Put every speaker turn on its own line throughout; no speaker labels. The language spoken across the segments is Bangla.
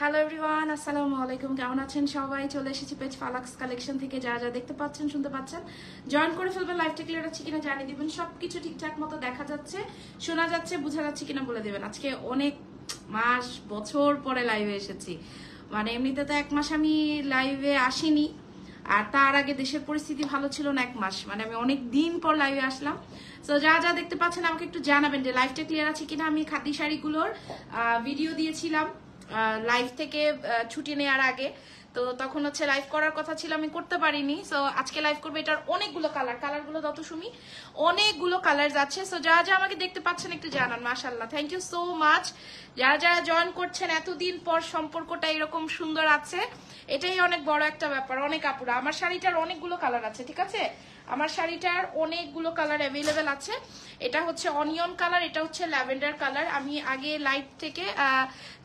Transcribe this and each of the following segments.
হ্যালো এভরিওয়ান আসসালামু আলাইকুম কেমন আছেন সবাই চলে এসেছি পেজ ফালাক্স কালেকশন থেকে যা যা দেখতে পাচ্ছেন শুনতে পাচ্ছেন জয়েন করে ফেলবেন লাইভটা ক্লিয়ার আছে কিনা জানিয়ে দিবেন সবকিছু ঠিকঠাক মতো দেখা যাচ্ছে শোনা যাচ্ছে বোঝা যাচ্ছে কিনা বলে দেবেন আজকে অনেক মাস বছর পরে লাইভে এসেছি মানে এমনিতে তো এক মাস আমি লাইভে আসিনি আর তার আগে দেশের পরিস্থিতি ভালো ছিল না এক মাস মানে আমি অনেক দিন পর লাইভে আসলাম তো যা যা দেখতে পাচ্ছেন আমাকে একটু জানাবেন যে লাইভটা ক্লিয়ার আছে কিনা আমি খাদি শাড়িগুলোর ভিডিও দিয়েছিলাম লাইভ থেকে ছুটি নেওয়ার আগে তো তখন হচ্ছে লাইভ করার কথা ছিল আমি করতে পারিনি সো আজকে লাইভ করবে এটার অনেকগুলো কালার কালারগুলো যত শুনি অনেকগুলো কালার যাচ্ছে সো যা যা আমাকে দেখতে পাচ্ছেন একটু জানান মাশাল্লাহ থ্যাংক ইউ সো মাচ যারা যারা জয়েন করছেন এতদিন পর সম্পর্কটা এরকম সুন্দর আছে এটাই অনেক বড় একটা ব্যাপার অনেক আপুরা আমার শাড়িটার অনেকগুলো কালার আছে ঠিক আছে আমার শাড়িটার অনেকগুলো কালার অ্যাভেলেবেল আছে এটা হচ্ছে অনিয়ন কালার এটা হচ্ছে ল্যাভেন্ডার কালার আমি আগে লাইট থেকে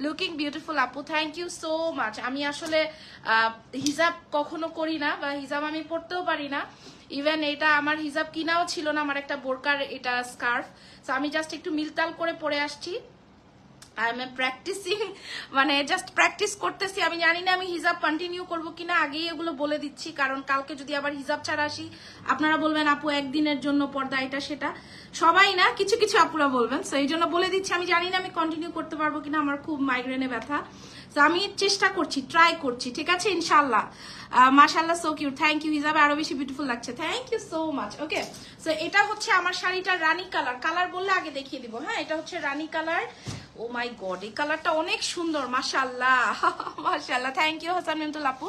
লুকিং বিউটিফুল আপু থ্যাংক ইউ সো মাচ আমি আসলে হিজাব কখনো করি না বা হিজাব আমি পরতেও পারি না ইভেন এটা আমার হিজাব কিনাও ছিল না আমার একটা বোরকার এটা স্কার্ফ সো আমি জাস্ট একটু মিলতাল করে পরে আসছি আই এম প্র্যাকটিসিং মানে জাস্ট প্র্যাকটিস করতেছি আমি জানি না আমি হিজাব কন্টিনিউ করব কিনা আগেই এগুলো বলে দিচ্ছি কারণ কালকে যদি আবার হিজাব ছাড়া আসি আপনারা বলবেন আপু একদিনের জন্য পর্দা এটা সেটা সবাই না কিছু কিছু আপুরা বলবেন সো এই জন্য বলে দিচ্ছি আমি জানি না আমি কন্টিনিউ করতে পারবো কিনা আমার খুব মাইগ্রেনে ব্যথা তো আমি চেষ্টা করছি ট্রাই করছি ঠিক আছে ইনশাল্লাহ মাশাল্লাহ সো কিউট থ্যাংক ইউ হিসাবে আরো বেশি বিউটিফুল লাগছে thank you so much okay so এটা হচ্ছে আমার শাড়িটা রানি কালার কালার বললে আগে দেখিয়ে দিব হ্যাঁ এটা হচ্ছে রানি কালার ও মাই গড এই কালারটা অনেক সুন্দর মাশাল্লাহ মাশাল্লাহ থ্যাংক ইউ হাসান মেন্টুল আপু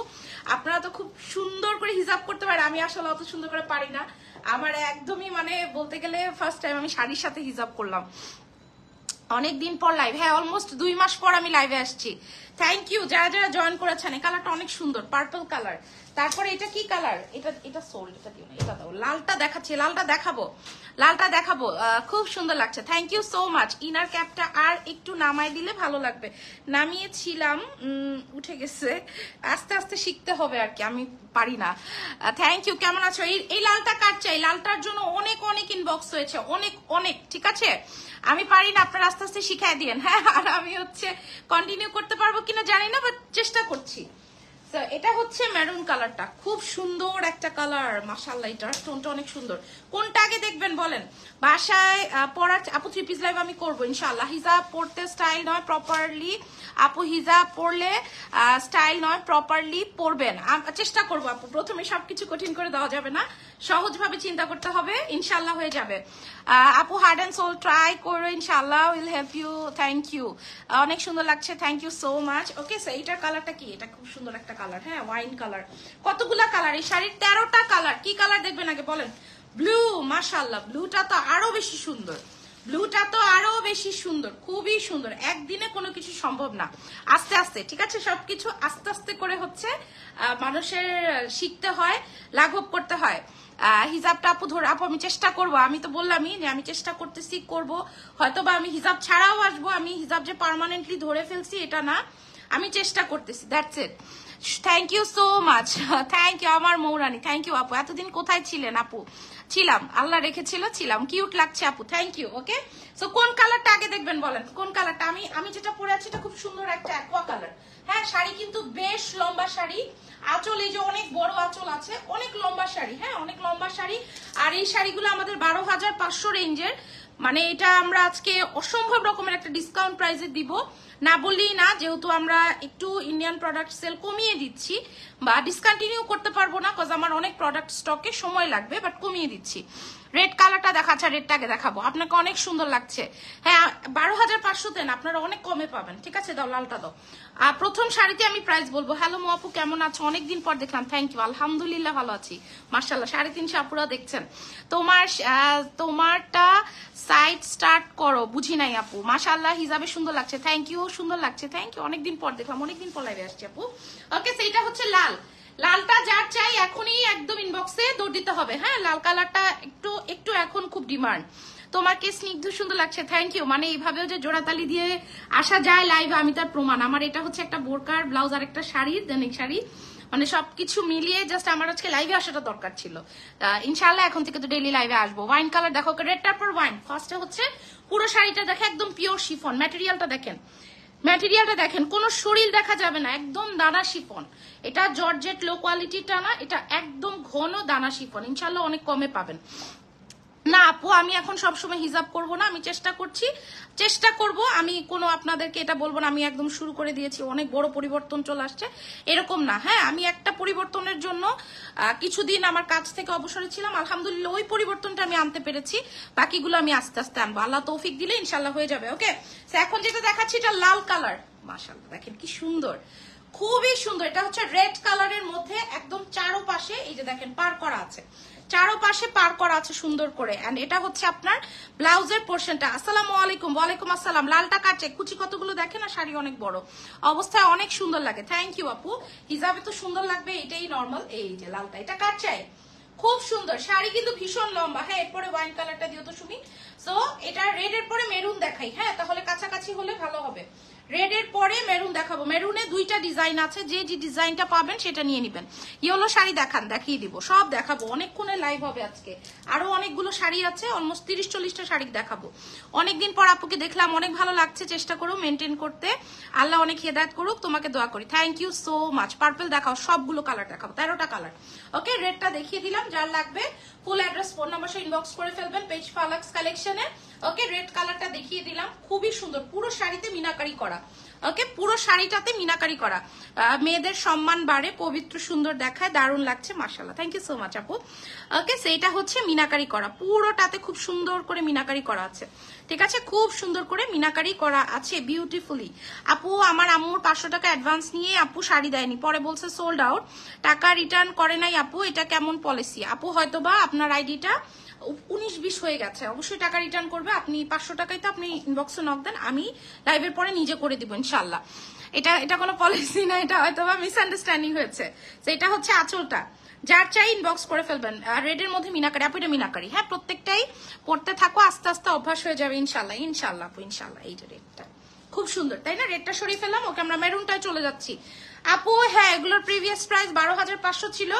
আপনারা তো খুব সুন্দর করে হিসাব করতে পারেন আমি আসলে অত সুন্দর করে পারি না আমার একদমই মানে বলতে গেলে ফার্স্ট টাইম আমি শাড়ির সাথে হিসাব করলাম অনেক দিন পর লাইভ হ্যাঁ অলমোস্ট দুই মাস পর আমি লাইভে আসছি থ্যাংক ইউ যারা যারা জয়েন করেছেন এই কালারটা অনেক সুন্দর পার্পল কালার তারপরে এটা কি কালার এটা এটা সোল্ড এটা দিও না এটা দাও লালটা দেখাচ্ছি লালটা দেখাবো লালটা দেখাবো খুব সুন্দর লাগছে thank you so much inner ক্যাপটা আর একটু নামাই দিলে ভালো লাগবে নামিয়েছিলাম উঠে গেছে আস্তে আস্তে শিখতে হবে আর কি আমি পারি না থ্যাংক ইউ কেমন আছো এই এই লালটা কার চাই লালটার জন্য অনেক অনেক ইনবক্স হয়েছে অনেক অনেক ঠিক আছে আমি পারি না আপনারা আস্তে আস্তে শিখাই দিয়েন হ্যাঁ আর আমি হচ্ছে কন্টিনিউ করতে পারবো কিনা জানি না বাট চেষ্টা করছি এটা হচ্ছে মেরুন কালারটা খুব সুন্দর একটা কালার মাসাল্লাহ এটার টোনটা অনেক সুন্দর কোনটা আগে দেখবেন বলেন বাসায় পড়ার আপু থ্রি পিস লাইভ আমি করবো ইনশাল্লাহ হিজাব পড়তে স্টাইল নয় প্রপারলি আপু হিজাব পড়লে স্টাইল নয় প্রপারলি পড়বেন চেষ্টা করবো আপু প্রথমে সবকিছু কঠিন করে দেওয়া যাবে না সহজভাবে চিন্তা করতে হবে ইনশাল্লাহ হয়ে যাবে আপু হার্ড অ্যান্ড সোল ট্রাই করো ইনশাল্লাহ will help you thank you অনেক সুন্দর লাগছে thank you so much okay sir এইটার কালারটা কি এটা খুব সুন্দর একটা কালার হ্যাঁ ওয়াইন কালার কতগুলা কালার এই শাড়ির তেরোটা কালার কি কালার দেখবেন আগে বলেন ব্লু মাশাল্লাহ ব্লুটা তো আরো বেশি সুন্দর ব্লুটা তো আরো বেশি সুন্দর খুবই সুন্দর একদিনে কোনো কিছু সম্ভব না আস্তে আস্তে ঠিক আছে সবকিছু আস্তে আস্তে করে হচ্ছে মানুষের শিখতে হয় লাঘব করতে হয় হিজাবটা আপু ধরে আপু আমি চেষ্টা করব আমি তো বললামই যে আমি চেষ্টা করতেছি করব হয়তো বা আমি হিজাব ছাড়াও আসবো আমি হিজাব যে পারমানেন্টলি ধরে ফেলছি এটা না আমি চেষ্টা করতেছি that's it thank you so much thank you আমার মৌরানি থ্যাংক ইউ আপু এতদিন কোথায় ছিলেন আপু ছিলাম আল্লাহ রেখেছিল ছিলাম কিউট লাগছে আপু থ্যাংক ইউ ওকে সো কোন কালারটা আগে দেখবেন বলেন কোন কালারটা আমি আমি যেটা পরে আছি এটা খুব সুন্দর একটা অ্যাকোয়া কালার হ্যাঁ শাড়ি কিন্তু বেশ লম্বা শাড়ি আঁচল এই যে অনেক বড় আঁচল আছে অনেক লম্বা শাড়ি হ্যাঁ অনেক লম্বা শাড়ি আর এই শাড়িগুলো আমাদের বারো হাজার পাঁচশো রেঞ্জের মানে এটা আমরা আজকে অসম্ভব রকমের একটা ডিসকাউন্ট প্রাইসে দিব না বললেই না যেহেতু আমরা একটু ইন্ডিয়ান প্রোডাক্ট সেল কমিয়ে দিচ্ছি বা ডিসকন্টিনিউ করতে পারবো না কজ আমার অনেক প্রোডাক্ট স্টকে সময় লাগবে বাট কমিয়ে দিচ্ছি রেড কালারটা দেখাচ্ছে রেডটাকে দেখাবো আপনাকে অনেক সুন্দর লাগছে হ্যাঁ বারো হাজার পাঁচশো দেন আপনারা অনেক কমে পাবেন ঠিক আছে দাও লালটা দাও আর প্রথম শাড়িতে আমি প্রাইস বলবো হ্যালো আপু কেমন আছো অনেকদিন পর দেখলাম থ্যাংক ইউ আলহামদুলিল্লাহ ভালো আছি মার্শাল্লাহ সাড়ে তিনশো আপুরা দেখছেন তোমার তোমারটা সাইড স্টার্ট করো বুঝি নাই আপু মাশাল্লাহ হিসাবে সুন্দর লাগছে থ্যাংক ইউ সুন্দর লাগছে থ্যাংক ইউ অনেকদিন পর দেখলাম অনেকদিন পর লাইভে আসছি আপু ওকে সেইটা হচ্ছে লাল লালটা যার চাই এখনই একদম ইনবক্সে দৌড় দিতে হবে হ্যাঁ লাল কালারটা একটু একটু এখন খুব ডিমান্ড তোমাকে স্নিগ্ধ সুন্দর লাগছে থ্যাংক ইউ মানে এইভাবেও যে জোড়াতালি দিয়ে আসা যায় লাইভে আমি তার প্রমাণ আমার এটা হচ্ছে একটা বোরকার ব্লাউজ আর একটা শাড়ি দেনিক শাড়ি মানে সবকিছু মিলিয়ে জাস্ট আমার আজকে লাইভে আসাটা দরকার ছিল ইনশাল্লাহ এখন থেকে তো ডেলি লাইভে আসবো ওয়াইন কালার দেখো রেড টার্পর ওয়াইন ফার্স্টে হচ্ছে পুরো শাড়িটা দেখে একদম পিওর শিফন ম্যাটেরিয়ালটা দেখেন ম্যাটেরিয়ালটা দেখেন কোনো শরীর দেখা যাবে না একদম দানা শিফন এটা জর্জেট লো কোয়ালিটিটা না এটা একদম ঘন দানা শিফন ইনশাল্লাহ অনেক কমে পাবেন না আপু আমি এখন সবসময় হিজাব করব না আমি চেষ্টা করছি চেষ্টা করব আমি কোনো আপনাদেরকে এটা বলবো না আমি একদম শুরু করে দিয়েছি অনেক বড় পরিবর্তন চলে আসছে এরকম না হ্যাঁ আমি একটা পরিবর্তনের জন্য কিছুদিন আমার কাজ থেকে অবসরে ছিলাম আলহামদুলিল্লাহ ওই পরিবর্তনটা আমি আনতে পেরেছি বাকিগুলো আমি আস্তে আস্তে আনবো আল্লাহ তৌফিক দিলে ইনশাল্লাহ হয়ে যাবে ওকে এখন যেটা দেখাচ্ছি এটা লাল কালার মাসাল্লাহ দেখেন কি সুন্দর খুবই সুন্দর এটা হচ্ছে রেড কালারের মধ্যে একদম চারোপাশে এই যে দেখেন পার করা আছে চারোপাশে পার করা আছে সুন্দর করে অ্যান্ড এটা হচ্ছে আপনার ব্লাউজের পোর্শনটা আসসালামু আলাইকুম ওয়ালাইকুম আসসালাম লালটা কাটছে কুচি কতগুলো দেখে না শাড়ি অনেক বড় অবস্থায় অনেক সুন্দর লাগে থ্যাংক ইউ আপু হিসাবে তো সুন্দর লাগবে এটাই নর্মাল এই যে লালটা এটা কাটছে খুব সুন্দর শাড়ি কিন্তু ভীষণ লম্বা হ্যাঁ এরপরে ওয়াইন কালারটা দিও তো শুনি সো এটা রেড এর পরে মেরুন দেখাই হ্যাঁ তাহলে কাছাকাছি হলে ভালো হবে রেডের পরে মেরুন দেখাবো মেরুনে দুইটা ডিজাইন আছে যে যে ডিজাইনটা পাবেন সেটা নিয়ে নিবেন ইয়েলো শাড়ি দেখান দেখিয়ে দিব সব দেখাবো অনেকক্ষণে লাইভ হবে আজকে আরও অনেকগুলো শাড়ি আছে অলমোস্ট তিরিশ চল্লিশটা শাড়ি দেখাবো অনেকদিন পর আপুকে দেখলাম অনেক ভালো লাগছে চেষ্টা করো মেনটেন করতে আল্লাহ অনেক হেদায়ত করুক তোমাকে দোয়া করি thank you so much purple দেখাও সবগুলো কালার দেখাবো তেরোটা কালার ওকে রেডটা দেখিয়ে দিলাম যার লাগবে ফুল অ্যাড্রেস ফোন নাম্বার সে ইনবক্স করে ফেলবেন পেজ ফালাক্স কালেকশনে ওকে রেড কালারটা দেখিয়ে দিলাম খুবই সুন্দর পুরো শাড়িতে মিনাকারি করা ওকে পুরো শাড়িটাতে মিনাকারি করা মেয়েদের সম্মান বাড়ে পবিত্র সুন্দর দেখায় দারুণ লাগছে মাসাল্লাহ থ্যাংক ইউ সো মাচ আপু ওকে সেইটা হচ্ছে মিনাকারি করা পুরোটাতে খুব সুন্দর করে মিনাকারি করা আছে ঠিক আছে খুব সুন্দর করে মিনাকারি করা আছে বিউটিফুলি আপু আমার আম্মুর পাঁচশো টাকা অ্যাডভান্স নিয়ে আপু শাড়ি দেয়নি পরে বলছে সোল্ড আউট টাকা রিটার্ন করে নাই আপু এটা কেমন পলিসি আপু হয়তোবা আপনার আইডিটা উনিশ বিশ হয়ে গেছে অবশ্যই টাকা রিটার্ন করবে আপনি পাঁচশো টাকায় তো আপনি ইনবক্সে নক দেন আমি লাইভের পরে নিজে করে দিব ইনশাল্লাহ এটা এটা কোনো পলিসি না এটা হয়তো বা মিসআন্ডারস্ট্যান্ডিং হয়েছে তো এটা হচ্ছে আচলটা যার চাই ইনবক্স করে ফেলবেন রেডের মধ্যে মিনাকারি আপু এটা মিনাকারি হ্যাঁ প্রত্যেকটাই পড়তে থাকো আস্তে আস্তে অভ্যাস হয়ে যাবে ইনশাল্লাহ ইনশাল্লাহ আপু ইনশাল্লাহ এই যে রেডটা খুব সুন্দর তাই না রেডটা সরিয়ে ফেললাম ওকে আমরা মেরুনটায় চলে যাচ্ছি আপু হ্যাঁ এগুলোর প্রিভিয়াস প্রাইস বারো হাজার পাঁচশো ছিল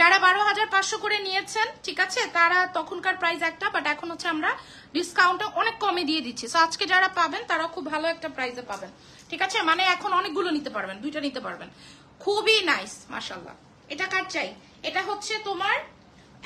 যারা বারো হাজার পাঁচশো করে নিয়েছেন ঠিক আছে তারা তখনকার প্রাইস একটা বাট এখন হচ্ছে আমরা ডিসকাউন্ট অনেক কমে দিয়ে দিচ্ছি সো আজকে যারা পাবেন তারা খুব ভালো একটা প্রাইসে পাবেন ঠিক আছে মানে এখন অনেকগুলো নিতে পারবেন দুইটা নিতে পারবেন খুবই নাইস মাসাল্লাহ এটা কার চাই এটা হচ্ছে তোমার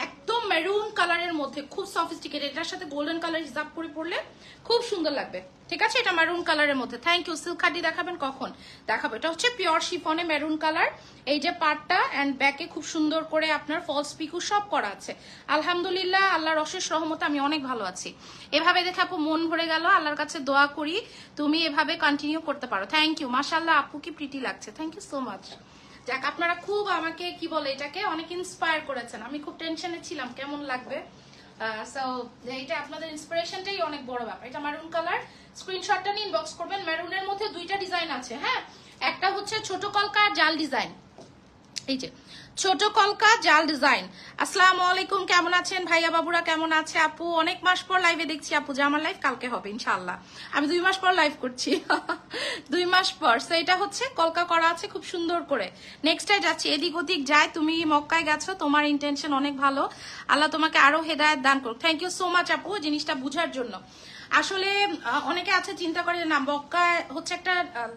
একদম মেরুন কালারের মধ্যে খুব সফিস্টিকেটেড এটার সাথে গোল্ডেন কালার হিসাব করে পড়লে খুব সুন্দর লাগবে ঠিক আছে এটা মেরুন কালারের মধ্যে থ্যাংক ইউ সিল্ক খাদি দেখাবেন কখন দেখাবো এটা হচ্ছে পিওর শিফনে মেরুন কালার এই যে পাটটা অ্যান্ড ব্যাকে খুব সুন্দর করে আপনার ফলস পিকু সব করা আছে আলহামদুলিল্লাহ আল্লাহর অশেষ রহমত আমি অনেক ভালো আছি এভাবে দেখে আপু মন ভরে গেল আল্লাহর কাছে দোয়া করি তুমি এভাবে কন্টিনিউ করতে পারো থ্যাংক ইউ মাসাল্লাহ আপু কি প্রিটি লাগছে থ্যাংক ইউ সো মাচ যাক আপনারা খুব আমাকে কি বলে এটাকে অনেক ইন্সপায়ার করেছেন আমি খুব টেনশনে ছিলাম কেমন লাগবে সো এইটা আপনাদের ইন্সপিরেশনটাই অনেক বড় ব্যাপার এটা মারুন কালার স্ক্রিনশটটা নিয়ে বক্স করবেন মেরুনের মধ্যে দুইটা ডিজাইন আছে হ্যাঁ একটা হচ্ছে ছোট কলকা জাল ডিজাইন এই যে ছোট কলকা জাল ডিজাইন আসসালামু আলাইকুম কেমন আছেন ভাইয়া বাবুরা কেমন আছে আপু অনেক মাস পর লাইভে দেখছি আপু যে আমার লাইভ কালকে হবে ইনশাল্লাহ আমি দুই মাস পর লাইভ করছি দুই মাস পর সো এটা হচ্ছে কলকা করা আছে খুব সুন্দর করে নেক্সটে যাচ্ছি এদিক ওদিক যায় তুমি মক্কায় গেছো তোমার ইন্টেনশন অনেক ভালো আল্লাহ তোমাকে আরো হেদায়ত দান করুক থ্যাংক ইউ সো মাচ আপু জিনিসটা বুঝার জন্য আসলে অনেকে আছে চিন্তা করে না বক্কা হচ্ছে একটা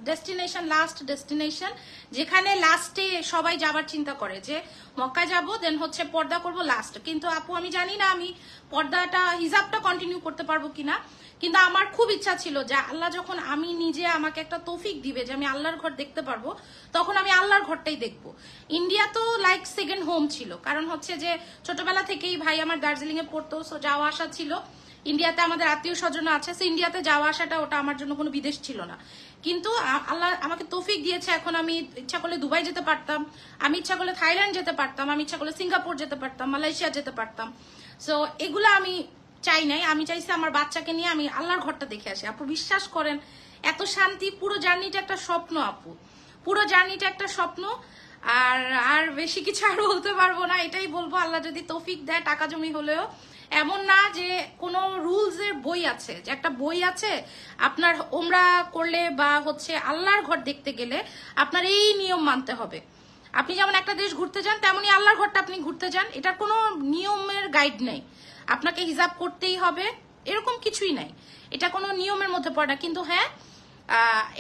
ডেস্টিনেশন লাস্ট ডেস্টিনেশন যেখানে লাস্টে সবাই যাবার চিন্তা করে যে মক্কা যাব দেন হচ্ছে পর্দা করব লাস্ট কিন্তু আপু আমি জানি না আমি পর্দাটা হিজাবটা কন্টিনিউ করতে পারবো কিনা কিন্তু আমার খুব ইচ্ছা ছিল যে আল্লাহ যখন আমি নিজে আমাকে একটা তৌফিক দিবে যে আমি আল্লাহর ঘর দেখতে পারবো তখন আমি আল্লাহর ঘরটাই দেখবো ইন্ডিয়া তো লাইক সেকেন্ড হোম ছিল কারণ হচ্ছে যে ছোটবেলা থেকেই ভাই আমার দার্জিলিংয়ে পড়তো সো যাওয়া আসা ছিল ইন্ডিয়াতে আমাদের আত্মীয় স্বজন আছে সে ইন্ডিয়াতে যাওয়া আসাটা ওটা আমার জন্য কোনো বিদেশ ছিল না কিন্তু আল্লাহ আমাকে তৌফিক দিয়েছে এখন আমি ইচ্ছা করলে দুবাই যেতে পারতাম আমি ইচ্ছা করলে থাইল্যান্ড যেতে পারতাম আমি ইচ্ছা করলে সিঙ্গাপুর যেতে পারতাম মালয়েশিয়া যেতে পারতাম সো এগুলো আমি চাই নাই আমি চাইছি আমার বাচ্চাকে নিয়ে আমি আল্লাহর ঘরটা দেখে আসি আপু বিশ্বাস করেন এত শান্তি পুরো জার্নিটা একটা স্বপ্ন আপু পুরো জার্নিটা একটা স্বপ্ন আর আর বেশি কিছু আর বলতে পারবো না এটাই বলবো আল্লাহ যদি তৌফিক দেয় টাকা জমি হলেও এমন না যে কোনো রুলসের বই আছে যে একটা বই আছে আপনার ওমরা করলে বা হচ্ছে আল্লাহর ঘর দেখতে গেলে আপনার এই নিয়ম মানতে হবে আপনি যেমন একটা দেশ ঘুরতে যান তেমনি আল্লাহর ঘরটা আপনি ঘুরতে যান এটার কোনো নিয়মের গাইড নেই আপনাকে হিসাব করতেই হবে এরকম কিছুই নাই এটা কোনো নিয়মের মধ্যে পড়ে না কিন্তু হ্যাঁ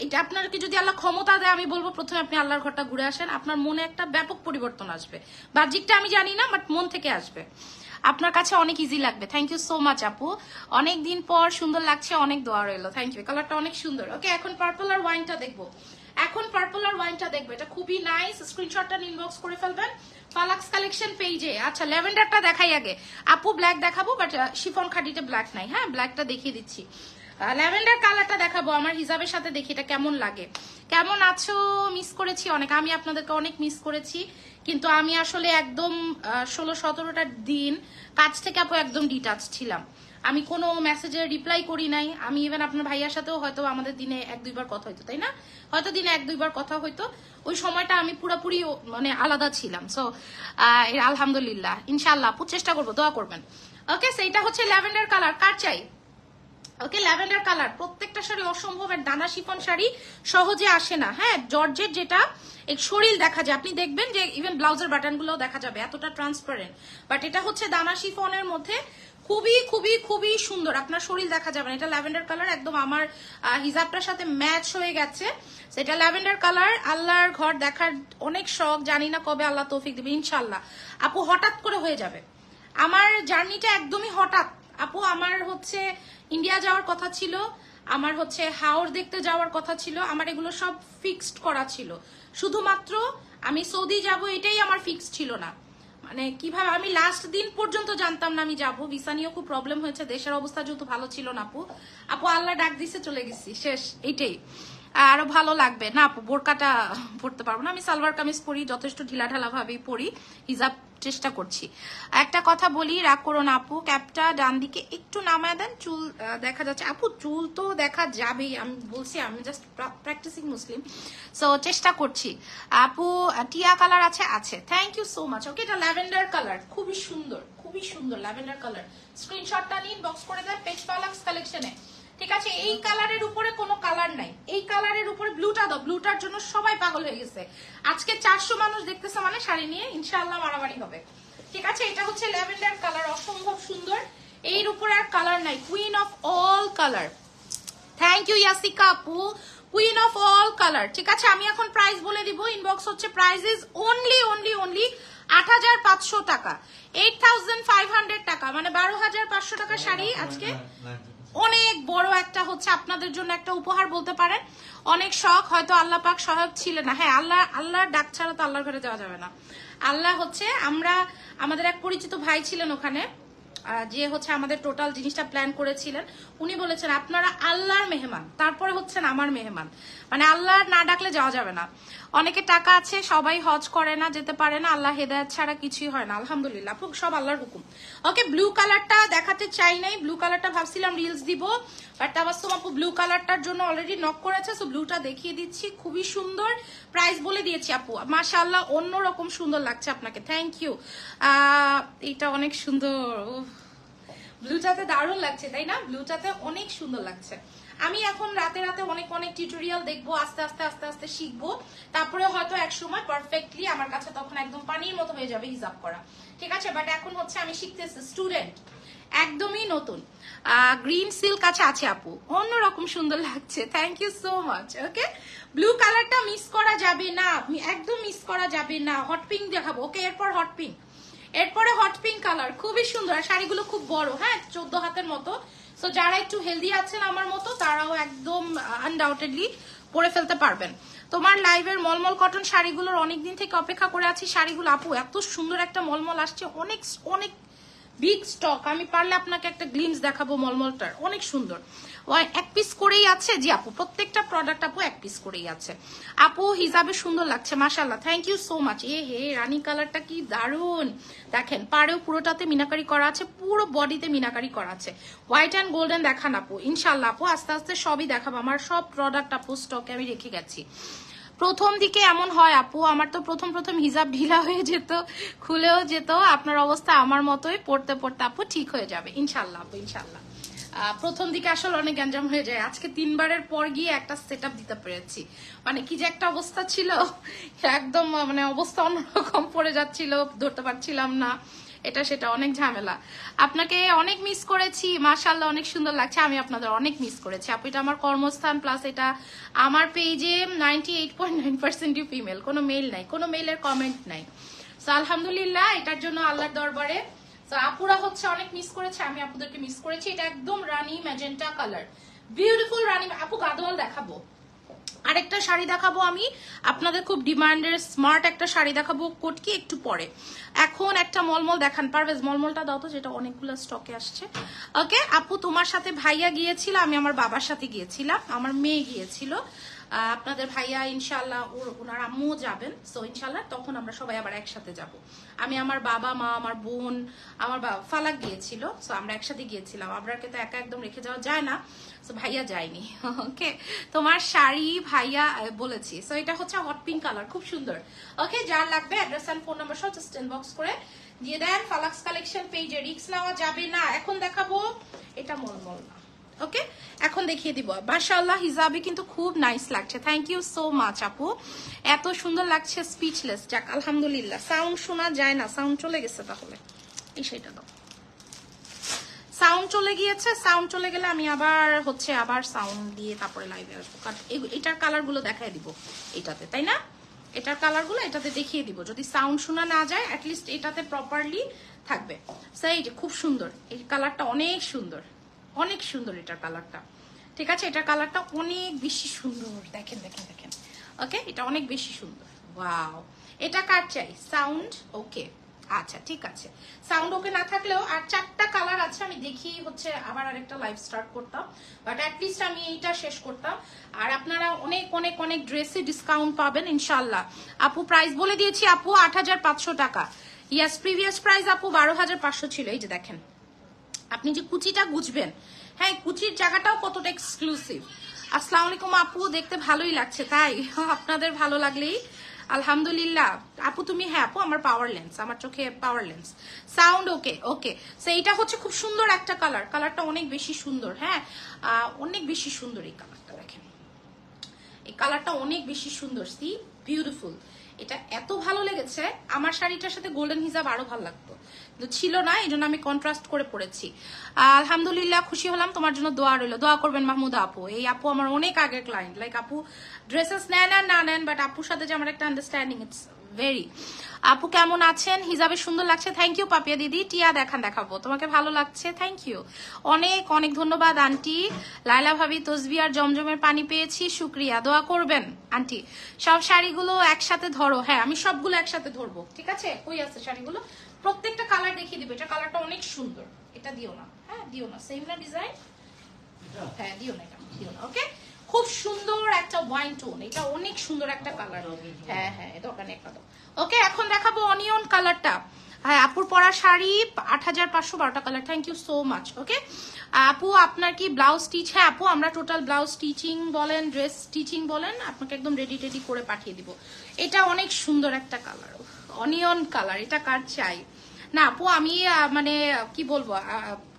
এটা আপনাকে যদি আল্লাহ ক্ষমতা দেয় আমি বলবো প্রথমে আপনি আল্লাহর ঘরটা ঘুরে আসেন আপনার মনে একটা ব্যাপক পরিবর্তন আসবে বাহ্যিকটা আমি জানি না বাট মন থেকে আসবে আপনার কাছে অনেক ইজি লাগবে থ্যাংক ইউ সো মাচ আপু অনেক দিন পর সুন্দর লাগছে অনেক দোয়া রইলো থ্যাংক ইউ কালারটা অনেক সুন্দর ওকে এখন পার্পল আর ওয়াইনটা দেখবো এখন পার্পল আর ওয়াইনটা দেখবো এটা খুবই নাইস স্ক্রিনশটটা ইনবক্স করে ফেলবেন ফালাক্স কালেকশন পেজে আচ্ছা ল্যাভেন্ডারটা দেখাই আগে আপু ব্ল্যাক দেখাবো বাট শিফন খাটিতে ব্ল্যাক নাই হ্যাঁ ব্ল্যাকটা দেখিয়ে দিচ্ছি ল্যাভেন্ডার কালারটা দেখাবো আমার হিজাবের সাথে দেখি এটা কেমন লাগে কেমন আছো মিস করেছি অনেক আমি আপনাদেরকে অনেক মিস করেছি কিন্তু আমি আসলে একদম ষোলো সতেরোটা দিন কাজ থেকে আপু একদম ডিটাচ ছিলাম আমি কোনো মেসেজে রিপ্লাই করি নাই আমি ইভেন আপনার ভাইয়ার সাথেও হয়তো আমাদের দিনে এক দুইবার কথা হইতো তাই না হয়তো দিনে এক দুইবার কথা হইতো ওই সময়টা আমি পুরাপুরি মানে আলাদা ছিলাম সো আলহামদুলিল্লাহ ইনশাল্লাহ আপু চেষ্টা করবো দোয়া করবেন ওকে সেইটা হচ্ছে ল্যাভেন্ডার কালার কার চাই ওকে ল্যাভেন্ডার কালার প্রত্যেকটা শাড়ি অসম্ভব আর দানা শিফন শাড়ি সহজে আসে না হ্যাঁ জর্জের যেটা এক শরীর দেখা যায় আপনি দেখবেন যে ইভেন ব্লাউজের গুলো দেখা যাবে এতটা ট্রান্সপারেন্ট বাট এটা হচ্ছে দানা শিফনের মধ্যে খুবই খুবই খুবই সুন্দর আপনার শরীর দেখা যাবে না এটা ল্যাভেন্ডার কালার একদম আমার হিজাবটার সাথে ম্যাচ হয়ে গেছে সেটা ল্যাভেন্ডার কালার আল্লাহর ঘর দেখার অনেক শখ জানি না কবে আল্লাহ তৌফিক দিবে ইনশাল্লাহ আপু হঠাৎ করে হয়ে যাবে আমার জার্নিটা একদমই হঠাৎ আপু আমার হচ্ছে ইন্ডিয়া যাওয়ার কথা ছিল আমার হচ্ছে হাওড় দেখতে যাওয়ার কথা ছিল আমার এগুলো সব ফিক্সড করা ছিল শুধুমাত্র আমি সৌদি যাব এটাই আমার ফিক্সড ছিল না মানে কিভাবে আমি লাস্ট দিন পর্যন্ত জানতাম না আমি যাবো ভিসা নিয়েও খুব প্রবলেম হয়েছে দেশের অবস্থা যেহেতু ভালো ছিল না আপু আপু আল্লাহ ডাক দিছে চলে গেছি শেষ এইটাই আরও ভালো লাগবে না আপু বোরকাটা পরতে পারবো না আমি সালোয়ার কামিজ পরি যথেষ্ট ভাবেই পরি হিজাব চেষ্টা করছি একটা কথা বলি রাগ করো না আপু ক্যাপটা ডান দিকে একটু নামায় দেন চুল দেখা যাচ্ছে আপু চুল তো দেখা যাবেই আমি বলছি আমি জাস্ট প্র্যাকটিসিং মুসলিম সো চেষ্টা করছি আপু টিয়া কালার আছে আছে thank you so much okay এটা ল্যাভেন্ডার কালার খুবই সুন্দর খুবই সুন্দর ল্যাভেন্ডার কালার স্ক্রিনশটটা নিন বক্স করে দেয় পেজ পালাক্স কালেকশনে ঠিক আছে এই কালারের উপরে কোনো কালার নাই এই কালারের উপরে ব্লুটা দাও ব্লুটার জন্য সবাই পাগল হয়ে গেছে আজকে চারশো মানুষ দেখতেছে মানে শাড়ি নিয়ে ইনশাল্লাহ মারামারি হবে ঠিক আছে এটা হচ্ছে ল্যাভেন্ডার কালার অসম্ভব সুন্দর এর উপরে আর কালার নাই queen of all colour thank you Yasika আপু কুইন অফ অল কালার ঠিক আছে আমি এখন প্রাইস বলে দিব ইনবক্স হচ্ছে price is only only only আট হাজার পাঁচশো টাকা এইট থাউজেন্ড ফাইভ হান্ড্রেড টাকা মানে বারো হাজার পাঁচশো টাকা শাড়ি আজকে অনেক বড় একটা হচ্ছে আপনাদের জন্য একটা উপহার বলতে পারেন অনেক শখ হয়তো আল্লাহ পাক সহায়ক ছিলেন না হ্যাঁ আল্লাহ আল্লাহ ডাক ছাড়া তো আল্লাহর ঘরে যাওয়া যাবে না আল্লাহ হচ্ছে আমরা আমাদের এক পরিচিত ভাই ছিলেন ওখানে যে হচ্ছে আমাদের টোটাল জিনিসটা প্ল্যান করেছিলেন উনি বলেছেন আপনারা আল্লাহর মেহমান তারপরে হচ্ছেন আমার মেহমান মানে আল্লাহ না ডাকলে যাওয়া যাবে না অনেকে টাকা আছে সবাই হজ করে না যেতে পারে না আল্লাহ হেদায়ত ছাড়া কিছুই হয় না আলহামদুলিল্লাহ সব আল্লাহর হুকুম ওকে ব্লু কালারটা দেখাতে চাই নাই ব্লু কালারটা ভাবছিলাম রিলস দিব বাট তাবাস্তম আপু ব্লু কালারটার জন্য অলরেডি নক করেছে সো ব্লুটা দেখিয়ে দিচ্ছি খুবই সুন্দর প্রাইস বলে দিয়েছি আপু মাশাল্লাহ রকম সুন্দর লাগছে আপনাকে থ্যাংক ইউ এটা অনেক সুন্দর ব্লুটাতে দারুণ লাগছে তাই না ব্লুটাতে অনেক সুন্দর লাগছে আমি এখন রাতে রাতে অনেক অনেক টিউটোরিয়াল দেখবো আস্তে আস্তে আস্তে আস্তে শিখবো তারপরে হয়তো এক সময় পারফেক্টলি আমার কাছে তখন একদম পানির মতো হয়ে যাবে হিসাব করা ঠিক আছে বাট এখন হচ্ছে আমি শিখতেছি স্টুডেন্ট একদমই নতুন গ্রিন সিল্ক আছে আছে আপু অন্যরকম সুন্দর লাগছে thank you so much okay blue কালারটা মিস করা যাবে না একদম মিস করা যাবে না হট পিঙ্ক দেখাবো ওকে এরপর হট পিঙ্ক এরপরে হট পিঙ্ক কালার খুবই সুন্দর আর শাড়িগুলো খুব বড় হ্যাঁ চোদ্দ হাতের মতো সো যারা একটু হেলদি আছেন আমার মতো তারাও একদম আনডাউটেডলি পরে ফেলতে পারবেন তোমার লাইভের মলমল কটন শাড়িগুলোর অনেক দিন থেকে অপেক্ষা করে আছি শাড়িগুলো আপু এত সুন্দর একটা মলমল আসছে অনেক অনেক বিগ স্টক আমি পারলে আপনাকে একটা গ্লিমস দেখাবো মলমলটার অনেক সুন্দর এক পিস করেই আছে জি আপু প্রত্যেকটা প্রোডাক্ট আপু এক পিস করেই আছে আপু হিসাবে সুন্দর লাগছে মাসাল্লাহ থ্যাংক ইউ সো মাচ এ হে রানি কালারটা কি দারুণ দেখেন পাড়েও পুরোটাতে মিনাকারি করা আছে পুরো বডিতে মিনাকারি করা আছে হোয়াইট অ্যান্ড গোল্ডেন দেখান আপু ইনশাল্লাহ আপু আস্তে আস্তে সবই দেখাবো আমার সব প্রোডাক্ট আপু স্টকে আমি রেখে গেছি প্রথম দিকে এমন হয় আপু আমার তো প্রথম প্রথম হিজাব ঢিলা হয়ে যেত খুলেও যেত আপনার অবস্থা আমার মতোই পড়তে পড়তে আপু ঠিক হয়ে যাবে ইনশাল্লাহ আপু ইনশাল্লাহ প্রথম দিকে আসলে অনেক গ্যাঞ্জাম হয়ে যায় আজকে তিনবারের পর গিয়ে একটা সেট দিতে পেরেছি মানে কি যে একটা অবস্থা ছিল একদম মানে অবস্থা অন্যরকম পড়ে যাচ্ছিল ধরতে পারছিলাম না এটা সেটা অনেক ঝামেলা আপনাকে অনেক মিস করেছি মাশাল্লাহ অনেক সুন্দর লাগছে আমি আপনাদের অনেক মিস করেছি আপু এটা আমার কর্মস্থান প্লাস এটা আমার পেজে ninety eight point nine female কোনো মেল নাই কোনো মেলের কমেন্ট নাই সো আলহামদুলিল্লাহ এটার জন্য আল্লাহর দরবারে তো আপুরা হচ্ছে অনেক মিস করেছে আমি আপুদেরকে মিস করেছি এটা একদম রানি ম্যাজেন্টা কালার বিউটিফুল রানি আপু গাদোয়াল দেখাবো আরেকটা শাড়ি দেখাবো আমি আপনাদের খুব ডিমান্ডের স্মার্ট একটা শাড়ি দেখাবো কোটকি একটু পরে এখন একটা মলমল দেখান পারবেজ মলমলটা দাও তো যেটা অনেকগুলো স্টকে আসছে ওকে আপু তোমার সাথে ভাইয়া গিয়েছিল আমি আমার বাবার সাথে গিয়েছিলাম আমার মেয়ে গিয়েছিল আপনাদের ভাইয়া ইনশাল্লাহ ওনার আম্মুও যাবেন সো ইনশাল্লাহ তখন আমরা সবাই আবার একসাথে যাব আমি আমার বাবা মা আমার বোন আমার ফালাক গিয়েছিল সো আমরা একসাথে গিয়েছিলাম আপনাকে তো একা একদম রেখে যাওয়া যায় না সো ভাইয়া যায়নি ওকে তোমার শাড়ি ভাইয়া বলেছি সো এটা হচ্ছে হট পিঙ্ক কালার খুব সুন্দর ওকে যার লাগবে অ্যাড্রেস অ্যান্ড ফোন নাম্বার সব জাস্ট ইনবক্স করে দিয়ে দেন ফালাক্স কালেকশন পেজে রিক্স নেওয়া যাবে না এখন দেখাবো এটা মলমল ওকে এখন দেখিয়ে দিব মাশাল্লাহ হিজাবে কিন্তু খুব নাইস লাগছে থ্যাংক ইউ সো মাচ আপু এত সুন্দর লাগছে স্পিচলেস যাক আলহামদুলিল্লাহ সাউন্ড শোনা যায় না সাউন্ড চলে গেছে তাহলে এই সেটা দাও সাউন্ড চলে গিয়েছে সাউন্ড চলে গেলে আমি আবার হচ্ছে আবার সাউন্ড দিয়ে তারপরে লাইভে আসবো কারণ এটার কালারগুলো দেখাই দিব এটাতে তাই না এটার কালারগুলো এটাতে দেখিয়ে দিব যদি সাউন্ড শোনা না যায় অ্যাটলিস্ট এটাতে প্রপারলি থাকবে স্যার খুব সুন্দর এই কালারটা অনেক সুন্দর অনেক সুন্দর এটার কালারটা ঠিক আছে এটার কালারটা অনেক বেশি সুন্দর দেখেন দেখেন দেখেন ওকে এটা অনেক বেশি সুন্দর ওয়াও এটা কার চাই সাউন্ড ওকে আচ্ছা ঠিক আছে সাউন্ড ওকে না থাকলেও আর চারটা কালার আছে আমি দেখি হচ্ছে আবার আরেকটা লাইভ স্টার্ট করতাম বাট অ্যাটলিস্ট আমি এইটা শেষ করতাম আর আপনারা অনেক অনেক অনেক ড্রেসে ডিসকাউন্ট পাবেন ইনশাল্লাহ আপু প্রাইস বলে দিয়েছি আপু আট টাকা ইয়াস প্রিভিয়াস প্রাইস আপু বারো হাজার পাঁচশো ছিল এই যে দেখেন আপনি যে কুচিটা গুজবেন হ্যাঁ কুচির জায়গাটাও কতটা এক্সক্লুসিভ আসসালামু আলাইকুম আপু দেখতে ভালোই লাগছে তাই আপনাদের ভালো লাগলেই আলহামদুলিল্লাহ আপু তুমি হ্যাঁ আপু আমার পাওয়ার লেন্স আমার চোখে power lens sound okay okay so এইটা হচ্ছে খুব সুন্দর একটা কালার কালারটা অনেক বেশি সুন্দর হ্যাঁ অনেক বেশি সুন্দর এই কালারটা দেখেন এই কালারটা অনেক বেশি সুন্দর সি বিউটিফুল এটা এত ভালো লেগেছে আমার শাড়িটার সাথে গোল্ডেন হিজাব আরো ভালো লাগতো ছিল না এই জন্য আমি কন্ট্রাস্ট করে পড়েছি আলহামদুলিল্লাহ খুশি হলাম তোমার জন্য দোয়া রইলো দোয়া করবেন মাহমুদ আপু এই আপু আমার অনেক আগের ক্লায়েন্ট লাইক আপু ড্রেসেস নেন আর না নেন বাট আপুর সাথে যে আমার একটা আন্ডারস্ট্যান্ডিং ইটস ভেরি আপু কেমন আছেন হিজাবে সুন্দর লাগছে থ্যাংক ইউ পাপিয়া দিদি টিয়া দেখান দেখাবো তোমাকে ভালো লাগছে থ্যাংক ইউ অনেক অনেক ধন্যবাদ আন্টি লাইলা ভাবি তসবি আর জমজমের পানি পেয়েছি শুক্রিয়া দোয়া করবেন আন্টি সব শাড়িগুলো একসাথে ধরো হ্যাঁ আমি সবগুলো একসাথে ধরবো ঠিক আছে কই আছে শাড়িগুলো প্রত্যেকটা কালার দেখিয়ে দিবে এটা কালারটা অনেক সুন্দর এটা দিও না হ্যাঁ দিও না সেম না ডিজাইন হ্যাঁ দিও না এটা দিও না ওকে খুব সুন্দর একটা ওয়াইন টোন এটা অনেক সুন্দর একটা কালার হ্যাঁ হ্যাঁ ওখানে একটা ওকে এখন দেখাবো অনিয়ন কালারটা হ্যাঁ আপুর পরা শাড়ি আট হাজার পাঁচশো বারোটা colour thank you so much okay আপু আপনার কি ব্লাউজ স্টিচ হ্যাঁ আপু আমরা টোটাল ব্লাউজ স্টিচিং বলেন ড্রেস স্টিচিং বলেন আপনাকে একদম রেডি টেডি করে পাঠিয়ে দিব এটা অনেক সুন্দর একটা কালার অনিয়ন কালার এটা কার চাই না আপু আমি মানে কি বলবো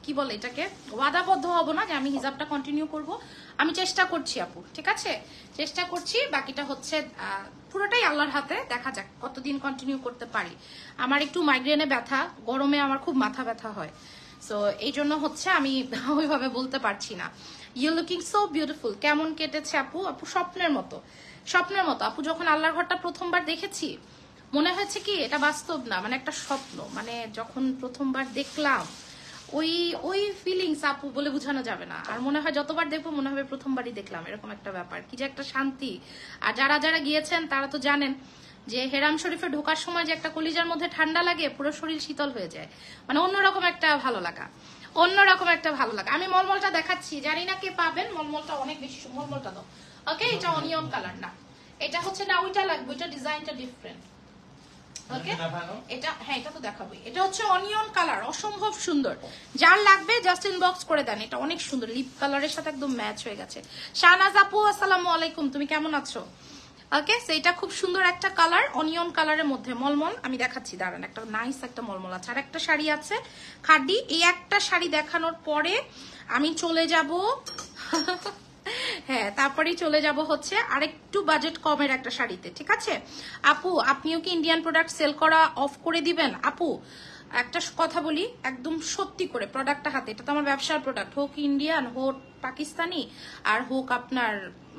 কি বলে এটাকে ওয়াদাবদ্ধ হব না যে আমি হিজাবটা কন্টিনিউ করব আমি চেষ্টা করছি আপু ঠিক আছে চেষ্টা করছি বাকিটা হচ্ছে পুরোটাই আল্লাহর হাতে দেখা যাক কতদিন কন্টিনিউ করতে পারি আমার একটু মাইগ্রেনে ব্যথা গরমে আমার খুব মাথা ব্যথা হয় সো এই জন্য হচ্ছে আমি ওইভাবে বলতে পারছি না ইউ লুকিং সো বিউটিফুল কেমন কেটেছে আপু আপু স্বপ্নের মতো স্বপ্নের মতো আপু যখন আল্লাহর ঘরটা প্রথমবার দেখেছি মনে হয়েছে কি এটা বাস্তব না মানে একটা স্বপ্ন মানে যখন প্রথমবার দেখলাম ওই ওই ফিলিংস আপু বলে বোঝানো যাবে না আর মনে হয় যতবার দেখবো মনে হবে প্রথমবারই দেখলাম এরকম একটা ব্যাপার কি যে একটা শান্তি আর যারা যারা গিয়েছেন তারা তো জানেন যে হেরাম শরীফে ঢোকার সময় যে একটা কলিজার মধ্যে ঠান্ডা লাগে পুরো শরীর শীতল হয়ে যায় মানে অন্যরকম একটা ভালো লাগা অন্যরকম একটা ভালো লাগা আমি মলমলটা দেখাচ্ছি জানি না কে পাবেন মলমলটা অনেক বেশি মলমলটা দাও ওকে এটা অনিয়ন কালার না এটা হচ্ছে না ওইটা লাগবে ওইটা ডিজাইনটা ডিফারেন্ট এটা হ্যাঁ এটা তো এটা হচ্ছে অনিয়ন কালার অসম্ভব সুন্দর যার লাগবে করে দেন এটা অনেক সুন্দর লিপ কালারের সাথে একদম ম্যাচ হয়ে গেছে আপু আসসালামু আলাইকুম তুমি কেমন আছো ওকে খুব সুন্দর একটা কালার অনিয়ন কালারের মধ্যে মলমল আমি দেখাচ্ছি দাঁড়ান একটা নাইস একটা মলমল আছে আর একটা শাড়ি আছে খাড্ডি এই একটা শাড়ি দেখানোর পরে আমি চলে যাব হ্যাঁ তারপরেই চলে যাব হচ্ছে আরেকটু বাজেট কমের একটা শাড়িতে ঠিক আছে আপু আপনিও কি ইন্ডিয়ান প্রোডাক্ট সেল করা অফ করে দিবেন আপু একটা কথা বলি একদম সত্যি করে প্রোডাক্টটা হাতে এটা তো আমার ব্যবসার প্রোডাক্ট হোক ইন্ডিয়ান হোক পাকিস্তানি আর হোক আপনার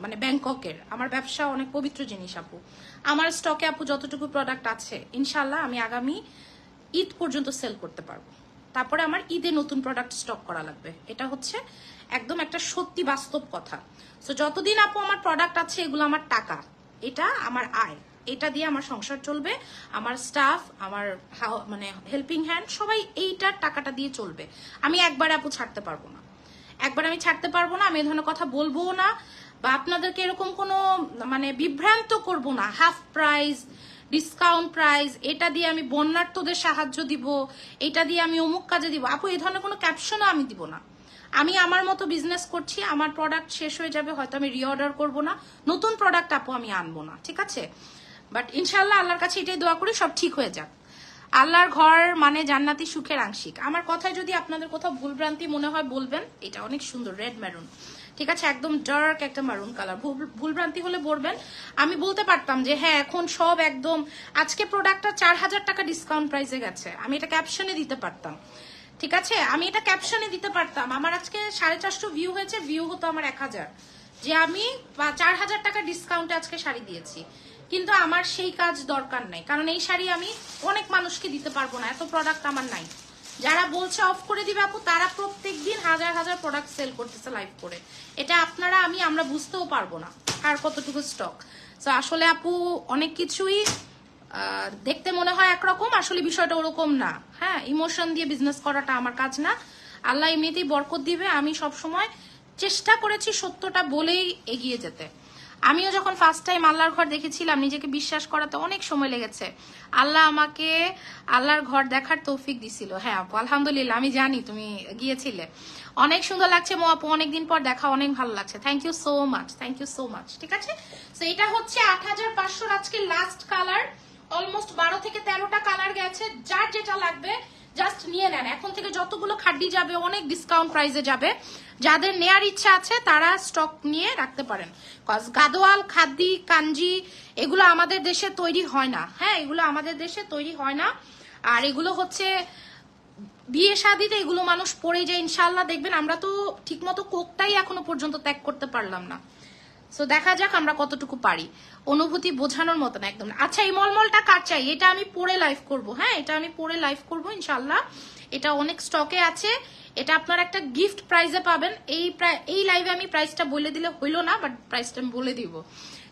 মানে ব্যাংককের আমার ব্যবসা অনেক পবিত্র জিনিস আপু আমার স্টকে আপু যতটুকু প্রোডাক্ট আছে ইনশাল্লাহ আমি আগামী ঈদ পর্যন্ত সেল করতে পারবো তারপরে আমার ঈদে নতুন প্রোডাক্ট স্টক করা লাগবে এটা হচ্ছে একদম একটা সত্যি বাস্তব কথা সো যতদিন আপু আমার প্রোডাক্ট আছে এগুলো আমার টাকা এটা আমার আয় এটা দিয়ে আমার সংসার চলবে আমার স্টাফ আমার মানে হেল্পিং হ্যান্ড সবাই এইটার টাকাটা দিয়ে চলবে আমি একবার আপু ছাড়তে পারবো না একবার আমি ছাড়তে পারবো না আমি এই ধরনের কথা বলবো না বা আপনাদেরকে এরকম কোনো মানে বিভ্রান্ত করব না হাফ প্রাইস ডিসকাউন্ট প্রাইস এটা দিয়ে আমি বন্যার্থদের সাহায্য দিব এটা দিয়ে আমি অমুক কাজে দিব আপু এই ধরনের কোনো ক্যাপশনও আমি দিব না আমি আমার মতো বিজনেস করছি আমার প্রোডাক্ট শেষ হয়ে যাবে হয়তো আমি রিঅর্ডার করবো না নতুন প্রোডাক্ট আপু আমি আনবো না ঠিক আছে বাট ইনশাল্লাহ আল্লাহর কাছে এটাই দোয়া করি সব ঠিক হয়ে যাক আল্লাহর ঘর মানে জান্নাতি সুখের আংশিক আমার কথায় যদি আপনাদের কোথাও ভুলভ্রান্তি মনে হয় বলবেন এটা অনেক সুন্দর রেড ম্যারুন ঠিক আছে একদম ডার্ক একটা মারুন কালার ভুলভ্রান্তি হলে বলবেন আমি বলতে পারতাম যে হ্যাঁ এখন সব একদম আজকে প্রোডাক্টটা চার হাজার টাকা ডিসকাউন্ট প্রাইসে গেছে আমি এটা ক্যাপশনে দিতে পারতাম ঠিক আছে আমি এটা ক্যাপশনে দিতে পারতাম আমার আজকে সাড়ে চারশো ভিউ হয়েছে ভিউ হতো আমার এক হাজার যে আমি চার হাজার টাকা ডিসকাউন্টে আজকে শাড়ি দিয়েছি কিন্তু আমার সেই কাজ দরকার নাই কারণ এই শাড়ি আমি অনেক মানুষকে দিতে পারবো না এত প্রোডাক্ট আমার নাই যারা বলছে অফ করে দিবে আপু তারা প্রত্যেক দিন হাজার হাজার প্রোডাক্ট সেল করতেছে লাইভ করে এটা আপনারা আমি আমরা বুঝতেও পারবো না আর কতটুকু স্টক তো আসলে আপু অনেক কিছুই দেখতে মনে হয় একরকম আসলে বিষয়টা ওরকম না হ্যাঁ ইমোশন দিয়ে বিজনেস করাটা আমার কাজ না আল্লাহ এমনিতেই বরকত দিবে আমি সব সময় চেষ্টা করেছি সত্যটা বলেই এগিয়ে যেতে আমিও যখন ফার্স্ট টাইম আল্লাহর ঘর দেখেছিলাম নিজেকে বিশ্বাস করাতে অনেক সময় লেগেছে আল্লাহ আমাকে আল্লাহর ঘর দেখার তৌফিক দিছিল হ্যাঁ আপু আলহামদুলিল্লাহ আমি জানি তুমি গিয়েছিলে অনেক সুন্দর লাগছে মো আপু অনেকদিন পর দেখা অনেক ভালো লাগছে thank you so much thank you so much ঠিক আছে তো এটা হচ্ছে আট হাজার পাঁচশোর আজকে লাস্ট কালার অলমোস্ট বারো থেকে তেরোটা কালার গেছে যার যেটা লাগবে জাস্ট নিয়ে নেন এখন থেকে যতগুলো খাড্ডি যাবে অনেক ডিসকাউন্ট প্রাইসে যাবে যাদের নেয়ার ইচ্ছা আছে তারা স্টক নিয়ে রাখতে পারেন কজ গাদোয়াল খাদ্দি কাঞ্জি এগুলো আমাদের দেশে তৈরি হয় না হ্যাঁ এগুলো আমাদের দেশে তৈরি হয় না আর এগুলো হচ্ছে বিয়ে শাদিতে এগুলো মানুষ পড়ে যায় ইনশাল্লাহ দেখবেন আমরা তো ঠিকমতো কোকটাই এখনো পর্যন্ত ত্যাগ করতে পারলাম না সো দেখা যাক আমরা কতটুকু পারি অনুভূতি বোঝানোর মতন একদম আচ্ছা এই মলমলটা কার চাই এটা আমি পরে লাইভ করব হ্যাঁ এটা আমি পরে লাইভ করব ইনশাল্লাহ এটা অনেক স্টকে আছে এটা আপনার একটা গিফট প্রাইজে পাবেন এই এই লাইভে আমি প্রাইসটা বলে দিলে হইলো না বাট প্রাইসটা আমি বলে দিব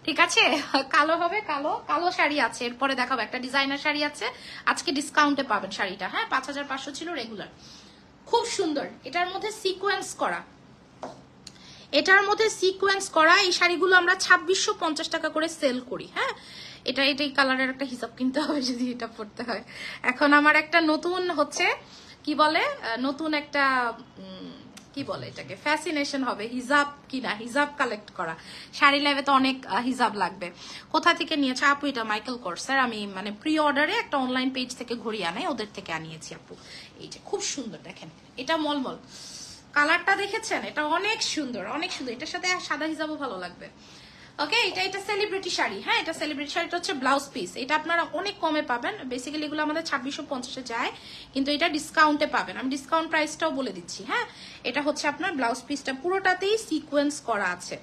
ঠিক আছে কালো হবে কালো কালো শাড়ি আছে এরপরে দেখাবো একটা ডিজাইনার শাড়ি আছে আজকে ডিসকাউন্টে পাবেন শাড়িটা হ্যাঁ পাঁচ হাজার পাঁচশো ছিল রেগুলার খুব সুন্দর এটার মধ্যে সিকোয়েন্স করা এটার মধ্যে সিকোয়েন্স করা এই শাড়িগুলো আমরা ছাব্বিশশো পঞ্চাশ টাকা করে সেল করি হ্যাঁ এটা এটাই কালারের একটা হিসাব কিনতে হবে যদি এটা পড়তে হয় এখন আমার একটা নতুন হচ্ছে কি বলে নতুন একটা কি বলে এটাকে ফ্যাসিনেশন হবে হিজাব কিনা হিজাব কালেক্ট করা শাড়ি লাইভে তো অনেক হিজাব লাগবে কোথা থেকে নিয়েছে আপু এটা মাইকেল কর্সার আমি মানে প্রি অর্ডারে একটা অনলাইন পেজ থেকে ঘুরিয়ে আনাই ওদের থেকে আনিয়েছি আপু এই যে খুব সুন্দর দেখেন এটা মলমল কালারটা দেখেছেন এটা অনেক সুন্দর অনেক সুন্দর এটার সাথে সাদা হিসাবও ভালো লাগবে ওকে এটা এটা সেলিব্রিটি শাড়ি হ্যাঁ এটা সেলিব্রিটি শাড়িটা হচ্ছে ব্লাউজ পিস এটা আপনারা অনেক কমে পাবেন বেসিক্যালি এগুলো আমাদের ছাব্বিশশো পঞ্চাশে যায় কিন্তু এটা ডিসকাউন্টে পাবেন আমি ডিসকাউন্ট প্রাইসটাও বলে দিচ্ছি হ্যাঁ এটা হচ্ছে আপনার ব্লাউজ পিসটা পুরোটাতেই সিকোয়েন্স করা আছে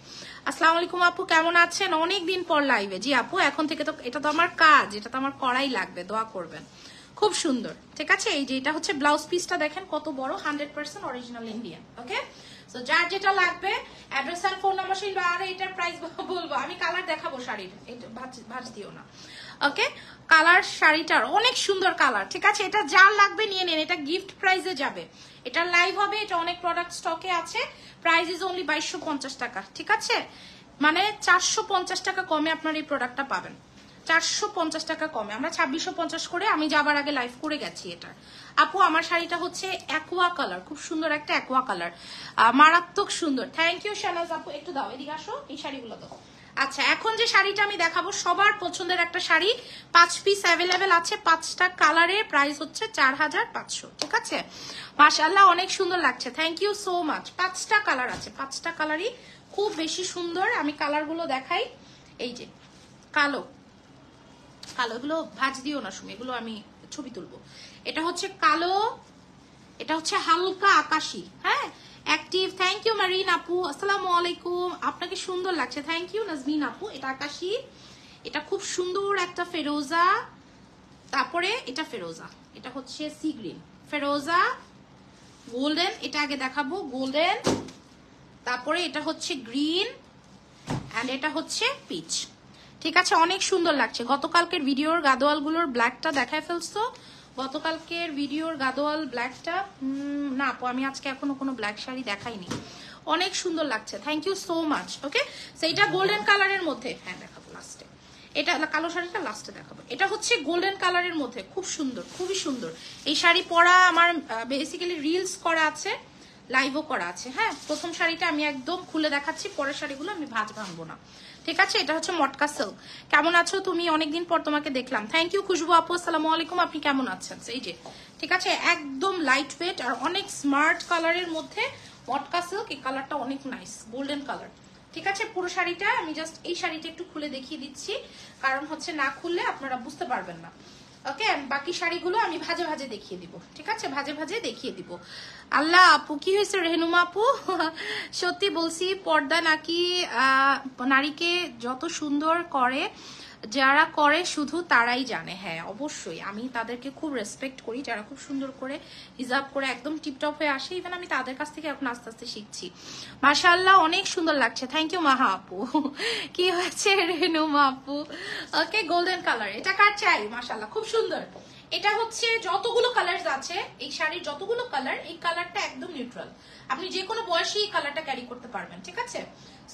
আসসালামু আলাইকুম আপু কেমন আছেন অনেক দিন পর লাইভে জি আপু এখন থেকে তো এটা তো আমার কাজ এটা তো আমার করাই লাগবে দোয়া করবেন খুব সুন্দর ঠিক আছে এই যে এটা হচ্ছে ব্লাউজ পিসটা দেখেন কত বড় hundred percent original Indian okay so যার যেটা লাগবে অ্যাড্রেস আর ফোন নাম্বার সেই আর এটার প্রাইস বলবো আমি কালার দেখাবো শাড়ির এটা ভাজ দিও না ওকে কালার শাড়িটার অনেক সুন্দর কালার ঠিক আছে এটা যার লাগবে নিয়ে নেন এটা গিফট প্রাইজে যাবে এটা লাইভ হবে এটা অনেক প্রোডাক্ট স্টকে আছে প্রাইস ইজ অনলি বাইশশো টাকা ঠিক আছে মানে চারশো টাকা কমে আপনার এই প্রোডাক্টটা পাবেন চারশো পঞ্চাশ টাকা কমে আমরা ছাব্বিশশো পঞ্চাশ করে আমি যাবার আগে লাইভ করে গেছি এটা আপু আমার শাড়িটা হচ্ছে অ্যাকোয়া কালার খুব সুন্দর একটা অ্যাকোয়া কালার মারাত্মক সুন্দর থ্যাংক ইউ শ্যানাজ আপু একটু দাও এদিকে আসো এই শাড়িগুলো দাও আচ্ছা এখন যে শাড়িটা আমি দেখাবো সবার পছন্দের একটা শাড়ি পাঁচ পিস অ্যাভেলেবেল আছে পাঁচটা কালারে প্রাইস হচ্ছে চার হাজার পাঁচশো ঠিক আছে মাসাল্লাহ অনেক সুন্দর লাগছে থ্যাংক ইউ সো মাচ পাঁচটা কালার আছে পাঁচটা কালারই খুব বেশি সুন্দর আমি কালারগুলো দেখাই এই যে কালো কালো এগুলো ভাজ দিও না শুনে এগুলো আমি ছবি তুলবো এটা হচ্ছে কালো এটা হচ্ছে হালকা আকাশি হ্যাঁ অ্যাক্টিভ থ্যাংক ইউ মারিন আপু আসসালামু আলাইকুম আপনাকে সুন্দর লাগছে থ্যাংক ইউ নাজমিন আপু এটা আকাশি এটা খুব সুন্দর একটা ফেরোজা তারপরে এটা ফেরোজা এটা হচ্ছে সি গ্রিন ফেরোজা গোল্ডেন এটা আগে দেখাবো গোল্ডেন তারপরে এটা হচ্ছে গ্রিন অ্যান্ড এটা হচ্ছে পিচ ঠিক আছে অনেক সুন্দর লাগছে গতকালকের ভিডিওর গাদোয়ালগুলোর ব্ল্যাকটা দেখায় ফেলছো গতকালকের ভিডিওর গাদোয়াল ব্ল্যাকটা না আপু আমি আজকে এখনো কোনো ব্ল্যাক শাড়ি দেখাইনি অনেক সুন্দর লাগছে thank you so much okay সেইটা গোল্ডেন কালারের মধ্যে হ্যাঁ দেখাবো লাস্টে এটা কালো শাড়িটা লাস্টে দেখাবো এটা হচ্ছে গোল্ডেন কালারের মধ্যে খুব সুন্দর খুবই সুন্দর এই শাড়ি পরা আমার বেসিক্যালি রিলস করা আছে লাইভও করা আছে হ্যাঁ প্রথম শাড়িটা আমি একদম খুলে দেখাচ্ছি পরের শাড়িগুলো আমি ভাজ ভাঙবো না ঠিক আছে এটা হচ্ছে মটকা সিল্ক কেমন আছো তুমি অনেকদিন পর তোমাকে দেখলাম থ্যাংক ইউ খুশবু আপু আসসালাম আলাইকুম আপনি কেমন আছেন এই যে ঠিক আছে একদম লাইট ওয়েট আর অনেক স্মার্ট কালারের মধ্যে মটকা সিল্ক এই কালারটা অনেক নাইস গোল্ডেন কালার ঠিক আছে পুরো শাড়িটা আমি জাস্ট এই শাড়িটা একটু খুলে দেখিয়ে দিচ্ছি কারণ হচ্ছে না খুললে আপনারা বুঝতে পারবেন না ওকে বাকি শাড়িগুলো আমি ভাজে ভাজে দেখিয়ে দিব ঠিক আছে ভাজে ভাজে দেখিয়ে দিব আল্লাহ আপু কি হয়েছে রেহনুমা আপু সত্যি বলছি পর্দা নাকি নারীকে যত সুন্দর করে যারা করে শুধু তারাই জানে হ্যাঁ অবশ্যই আমি তাদেরকে খুব রেসপেক্ট করি যারা খুব সুন্দর করে হিজাব করে একদম টিপটপ হয়ে আসে ইভেন আমি তাদের কাছ থেকে এখন আস্তে আস্তে শিখছি মাশাল্লাহ অনেক সুন্দর লাগছে থ্যাংক ইউ মাহা আপু কি হয়েছে রেনু মা আপু ওকে গোল্ডেন কালার এটা কার চাই মাশাল্লাহ খুব সুন্দর এটা হচ্ছে যতগুলো কালার আছে এই শাড়ির যতগুলো কালার এই কালারটা একদম নিউট্রাল আপনি যে কোনো বয়সে এই কালারটা ক্যারি করতে পারবেন ঠিক আছে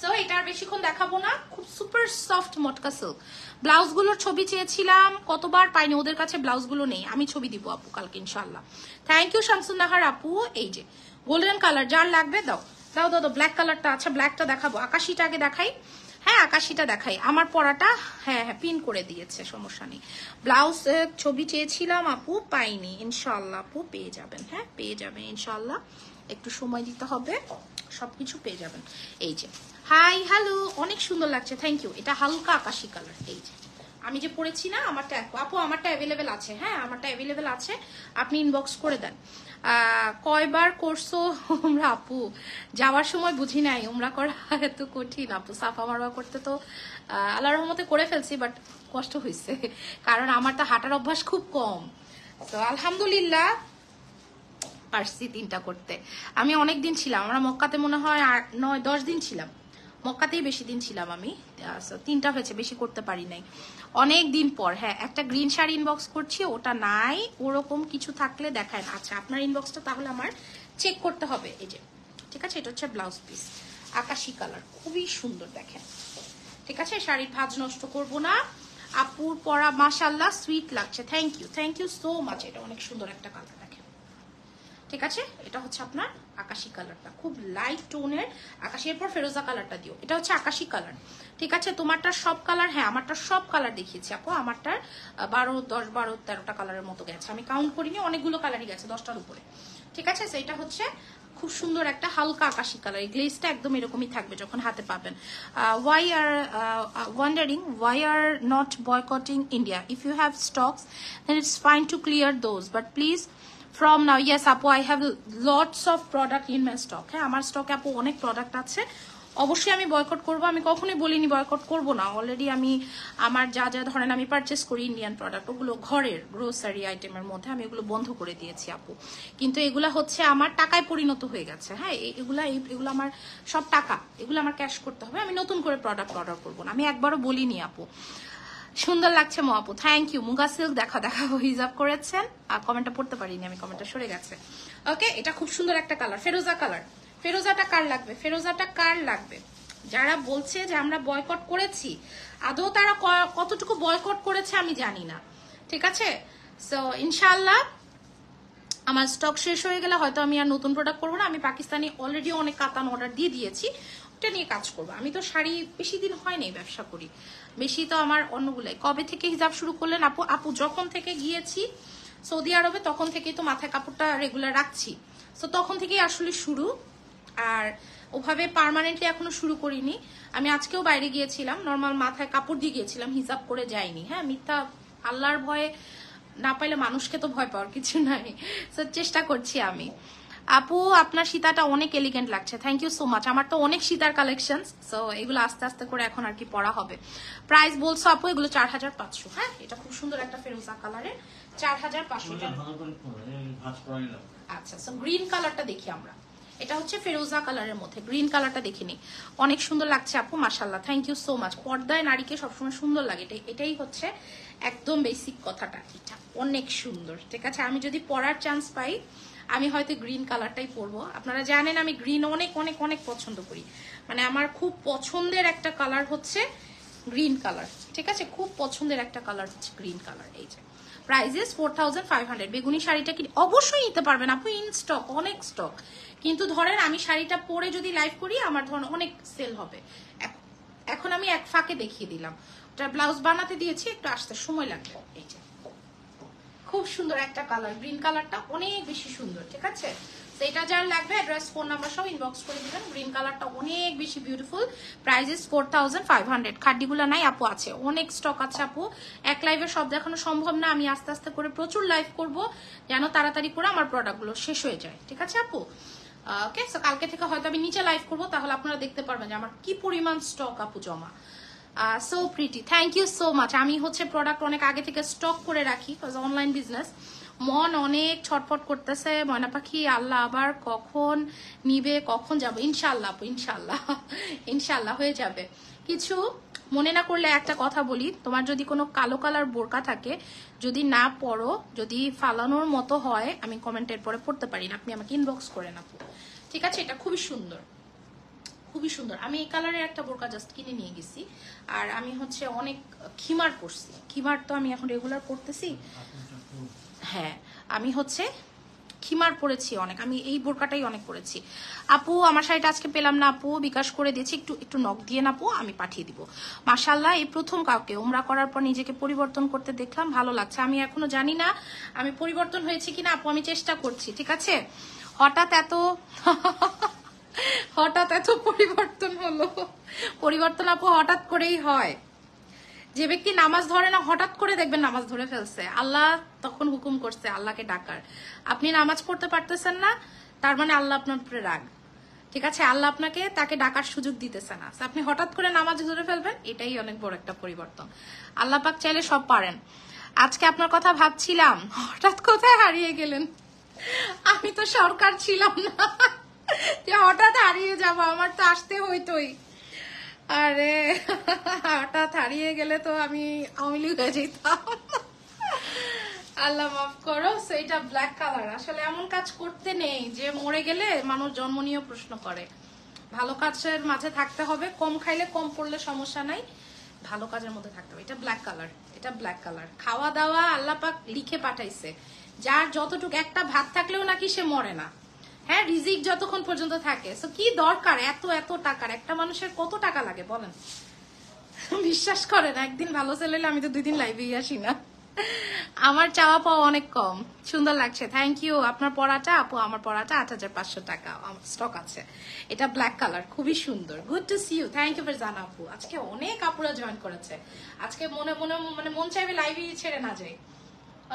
সো এটা আর বেশিক্ষণ দেখাবো না খুব সুপার সফট মটকা সিল্ক ব্লাউজগুলোর ছবি চেয়েছিলাম কতবার পাইনি ওদের কাছে ব্লাউজগুলো নেই আমি ছবি দিব আপু কালকে ইনশাল্লাহ থ্যাংক ইউ শামসুন্নাহার আপু এই যে গোল্ডেন কালার যার লাগবে দাও দাও দাও ব্ল্যাক কালারটা আচ্ছা ব্ল্যাকটা দেখাবো আকাশিটা আগে দেখাই হ্যাঁ আকাশিটা দেখাই আমার পড়াটা হ্যাঁ হ্যাঁ পিন করে দিয়েছে সমস্যা নেই ব্লাউজ ছবি চেয়েছিলাম আপু পাইনি ইনশাল্লাহ আপু পেয়ে যাবেন হ্যাঁ পেয়ে যাবেন ইনশাল্লাহ একটু সময় দিতে হবে সব কিছু পেয়ে যাবেন এই যে হাই হ্যালো অনেক সুন্দর লাগছে থ্যাংক ইউ এটা হালকা আকাশি কালার এই যে আমি যে পড়েছি না আমারটা আপু আমারটা অ্যাভেলেবেল আছে হ্যাঁ আমারটা অ্যাভেলেবেল আছে আপনি ইনবক্স করে দেন কয়বার করছো ওমরা আপু যাওয়ার সময় বুঝি নাই ওমরা করা এত কঠিন আপু সাফা মারবা করতে তো আল্লাহ রহমতে করে ফেলছি বাট কষ্ট হয়েছে কারণ আমার তো হাঁটার অভ্যাস খুব কম তো আলহামদুলিল্লাহ পারছি তিনটা করতে আমি অনেক দিন ছিলাম আমরা মক্কাতে মনে হয় আর নয় দশ দিন ছিলাম মক্কাতেই বেশি দিন ছিলাম আমি তিনটা হয়েছে বেশি করতে পারি নাই অনেক দিন পর হ্যাঁ একটা গ্রিন শাড়ি ইনবক্স করছি ওটা নাই ওরকম কিছু থাকলে দেখায় না আচ্ছা আপনার ইনবক্সটা তাহলে আমার চেক করতে হবে এই যে ঠিক আছে এটা হচ্ছে ব্লাউজ পিস আকাশি কালার খুবই সুন্দর দেখেন ঠিক আছে শাড়ির ভাজ নষ্ট করব না আপুর পরা মাসাল্লাহ সুইট লাগছে thank you thank you so much এটা অনেক সুন্দর একটা কালার ঠিক আছে এটা হচ্ছে আপনার আকাশি কালারটা খুব লাইট টোনের আকাশি এরপর ফেরোজা কালারটা দিও এটা হচ্ছে আকাশি কালার ঠিক আছে তোমারটা সব কালার হ্যাঁ আমারটা সব কালার দেখিয়েছি আপু আমারটার বারো দশ বারো তেরোটা কালারের মতো গেছে আমি কাউন্ট করিনি অনেকগুলো কালারই গেছে দশটার উপরে ঠিক আছে সেইটা হচ্ছে খুব সুন্দর একটা হালকা আকাশি কালার এই গ্লেজটা একদম এরকমই থাকবে যখন হাতে পাবেন why are wondering why are not boycotting India if you have stocks then it's fine to clear those but please from now yes আপু I have lots of product in my stock হ্যাঁ আমার স্টকে আপু অনেক প্রোডাক্ট আছে অবশ্যই আমি বয়কট করব আমি কখনোই বলিনি বয়কট করব না অলরেডি আমি আমার যা যা ধরেন আমি পারচেস করি ইন্ডিয়ান প্রোডাক্ট ওগুলো ঘরের গ্রোসারি আইটেমের মধ্যে আমি এগুলো বন্ধ করে দিয়েছি আপু কিন্তু এগুলা হচ্ছে আমার টাকায় পরিণত হয়ে গেছে হ্যাঁ এগুলা এগুলো আমার সব টাকা এগুলো আমার ক্যাশ করতে হবে আমি নতুন করে প্রোডাক্ট অর্ডার করবো না আমি একবারও বলিনি আপু সুন্দর লাগছে মহাপু থ্যাংক ইউ মুগা সিল্ক দেখা দেখাবো হিজাব করেছেন আর কমেন্টটা পড়তে পারিনি আমি কমেন্টটা সরে গেছে ওকে এটা খুব সুন্দর একটা কালার ফেরোজা কালার ফেরোজাটা কার লাগবে ফেরোজাটা কার লাগবে যারা বলছে যে আমরা বয়কট করেছি আদৌ তারা কতটুকু বয়কট করেছে আমি জানি না ঠিক আছে সো ইনশাল্লাহ আমার স্টক শেষ হয়ে গেলে হয়তো আমি আর নতুন প্রোডাক্ট করবো না আমি পাকিস্তানি অলরেডি অনেক কাতান অর্ডার দিয়ে দিয়েছি ওটা নিয়ে কাজ করবো আমি তো শাড়ি বেশি দিন হয়নি ব্যবসা করি বেশি তো আমার অন্যগুলাই কবে থেকে হিজাব শুরু করলেন আপু আপু যখন থেকে গিয়েছি সৌদি আরবে তখন থেকেই তো মাথায় কাপড়টা রেগুলার রাখছি তো তখন থেকেই আসলে শুরু আর ওভাবে পারমানেন্টলি এখনো শুরু করিনি আমি আজকেও বাইরে গিয়েছিলাম নর্মাল মাথায় কাপড় দিয়ে গিয়েছিলাম হিজাব করে যাইনি হ্যাঁ মিথ্যা আল্লাহর ভয়ে না পাইলে মানুষকে তো ভয় পাওয়ার কিছু নাই চেষ্টা করছি আমি আপু আপনার সীতাটা অনেক এলিগেন্ট লাগছে থ্যাংক ইউ সো মাচ আমার তো অনেক সীতার কালেকশন সো এগুলো আস্তে আস্তে করে এখন আর কি পড়া হবে প্রাইস বলছো আপু এগুলো চার হাজার পাঁচশো হ্যাঁ এটা খুব সুন্দর একটা ফেরোজা কালারের চার হাজার পাঁচশো আচ্ছা সো গ্রিন কালারটা দেখি আমরা এটা হচ্ছে ফেরোজা কালারের মধ্যে গ্রিন কালারটা দেখিনি অনেক সুন্দর লাগছে আপু মাসাল্লাহ থ্যাংক ইউ সো মাচ পর্দায় নারীকে সবসময় সুন্দর লাগে এটাই হচ্ছে একদম বেসিক কথাটা এটা অনেক সুন্দর ঠিক আছে আমি যদি পড়ার চান্স পাই আমি হয়তো গ্রিন কালারটাই পরবো আপনারা জানেন আমি গ্রিন অনেক অনেক অনেক পছন্দ করি মানে আমার খুব পছন্দের একটা কালার হচ্ছে গ্রিন কালার ঠিক আছে খুব পছন্দের একটা কালার হচ্ছে গ্রিন কালার এই যে prices four thousand five hundred বেগুনি শাড়িটা কি অবশ্যই নিতে পারবেন আপু ইন স্টক অনেক স্টক কিন্তু ধরেন আমি শাড়িটা পরে যদি লাইভ করি আমার ধরেন অনেক সেল হবে এখন আমি এক ফাঁকে দেখিয়ে দিলাম ওটা ব্লাউজ বানাতে দিয়েছি একটু আসতে সময় লাগবে এই যে খুব সুন্দর একটা কালার গ্রিন কালারটা অনেক বেশি সুন্দর ঠিক আছে তো এটা যার লাগবে অ্যাড্রেস ফোন নাম্বার সব ইনবক্স করে দিবেন গ্রিন কালারটা অনেক বেশি beautiful price is four thousand five hundred খাড্ডিগুলো নাই আপু আছে অনেক স্টক আছে আপু এক লাইভে সব দেখানো সম্ভব না আমি আস্তে আস্তে করে প্রচুর লাইভ করব যেন তাড়াতাড়ি করে আমার প্রোডাক্টগুলো শেষ হয়ে যায় ঠিক আছে আপু ওকে সো কালকে থেকে হয়তো আমি নিচে লাইভ করব তাহলে আপনারা দেখতে পারবেন যে আমার কি পরিমাণ স্টক আপু জমা so pretty thank you so much আমি হচ্ছে প্রোডাক্ট অনেক আগে থেকে স্টক করে রাখি অনলাইন বিজনেস মন অনেক ছটফট করতেছে ময়না পাখি আল্লাহ আবার কখন নিবে কখন যাবো ইনশাল্লাহ ইনশাল্লাহ ইনশাল্লাহ হয়ে যাবে কিছু মনে না করলে একটা কথা বলি তোমার যদি কোনো কালো কালার বোরকা থাকে যদি না পড়ো যদি ফালানোর মতো হয় আমি কমেন্টের পরে পড়তে পারি না আপনি আমাকে ইনবক্স করে আপু ঠিক আছে এটা খুবই সুন্দর খুবই সুন্দর আমি এই কালারের একটা বোরকা জাস্ট কিনে নিয়ে গেছি আর আমি হচ্ছে অনেক খিমার পরছি খিমার তো আমি এখন রেগুলার করতেছি হ্যাঁ আমি হচ্ছে খিমার পরেছি অনেক আমি এই বোরকাটাই অনেক পরেছি আপু আমার শাড়িটা আজকে পেলাম না আপু বিকাশ করে দিয়েছি একটু একটু নখ দিয়ে না আপু আমি পাঠিয়ে দিব মাসাল্লাহ এই প্রথম কাউকে ওমরা করার পর নিজেকে পরিবর্তন করতে দেখলাম ভালো লাগছে আমি এখনো জানি না আমি পরিবর্তন হয়েছি কিনা আপু আমি চেষ্টা করছি ঠিক আছে হঠাৎ এত হঠাৎ এত পরিবর্তন হলো পরিবর্তন আপু হঠাৎ করেই হয় যে ব্যক্তি নামাজ ধরে না হঠাৎ করে দেখবেন নামাজ ধরে ফেলছে আল্লাহ তখন হুকুম করছে আল্লাহকে ডাকার আপনি নামাজ পড়তে পারতেছেন না তার মানে আল্লাহ আপনার উপরে রাগ ঠিক আছে আল্লাহ আপনাকে তাকে ডাকার সুযোগ দিতেছে না আপনি হঠাৎ করে নামাজ ধরে ফেলবেন এটাই অনেক বড় একটা পরিবর্তন আল্লাহ পাক চাইলে সব পারেন আজকে আপনার কথা ভাবছিলাম হঠাৎ কোথায় হারিয়ে গেলেন আমি তো সরকার ছিলাম না যে হঠাৎ হারিয়ে যাবো আমার তো আসতে হইতোই আরে হঠাৎ হারিয়ে গেলে তো আমি আমিলি হয়ে যেতাম আল্লাহ মাফ করো সেইটা এটা ব্ল্যাক কালার আসলে এমন কাজ করতে নেই যে মরে গেলে মানুষ জন্ম নিয়েও প্রশ্ন করে ভালো কাজের মাঝে থাকতে হবে কম খাইলে কম পড়লে সমস্যা নাই ভালো কাজের মধ্যে থাকতে হবে এটা ব্ল্যাক কালার এটা ব্ল্যাক কালার খাওয়া দাওয়া আল্লাপাক লিখে পাঠাইছে যার যতটুকু একটা ভাত থাকলেও নাকি সে মরে না হ্যাঁ রিজিক যতক্ষণ পর্যন্ত থাকে সো কি দরকার এত এত টাকার একটা মানুষের কত টাকা লাগে বলেন বিশ্বাস করেন একদিন ভালো সেলেলে আমি তো দুই দিন লাইভেই আসি না আমার চাওয়া পাওয়া অনেক কম সুন্দর লাগছে থ্যাংক ইউ আপনার পড়াটা আপু আমার পড়াটা আট হাজার পাঁচশো টাকা আমার স্টক আছে এটা ব্ল্যাক কালার খুবই সুন্দর good to see you thank you for জানা আপু আজকে অনেক আপুরা জয়েন করেছে আজকে মনে মনে মানে মন চাইবে লাইভে ছেড়ে না যাই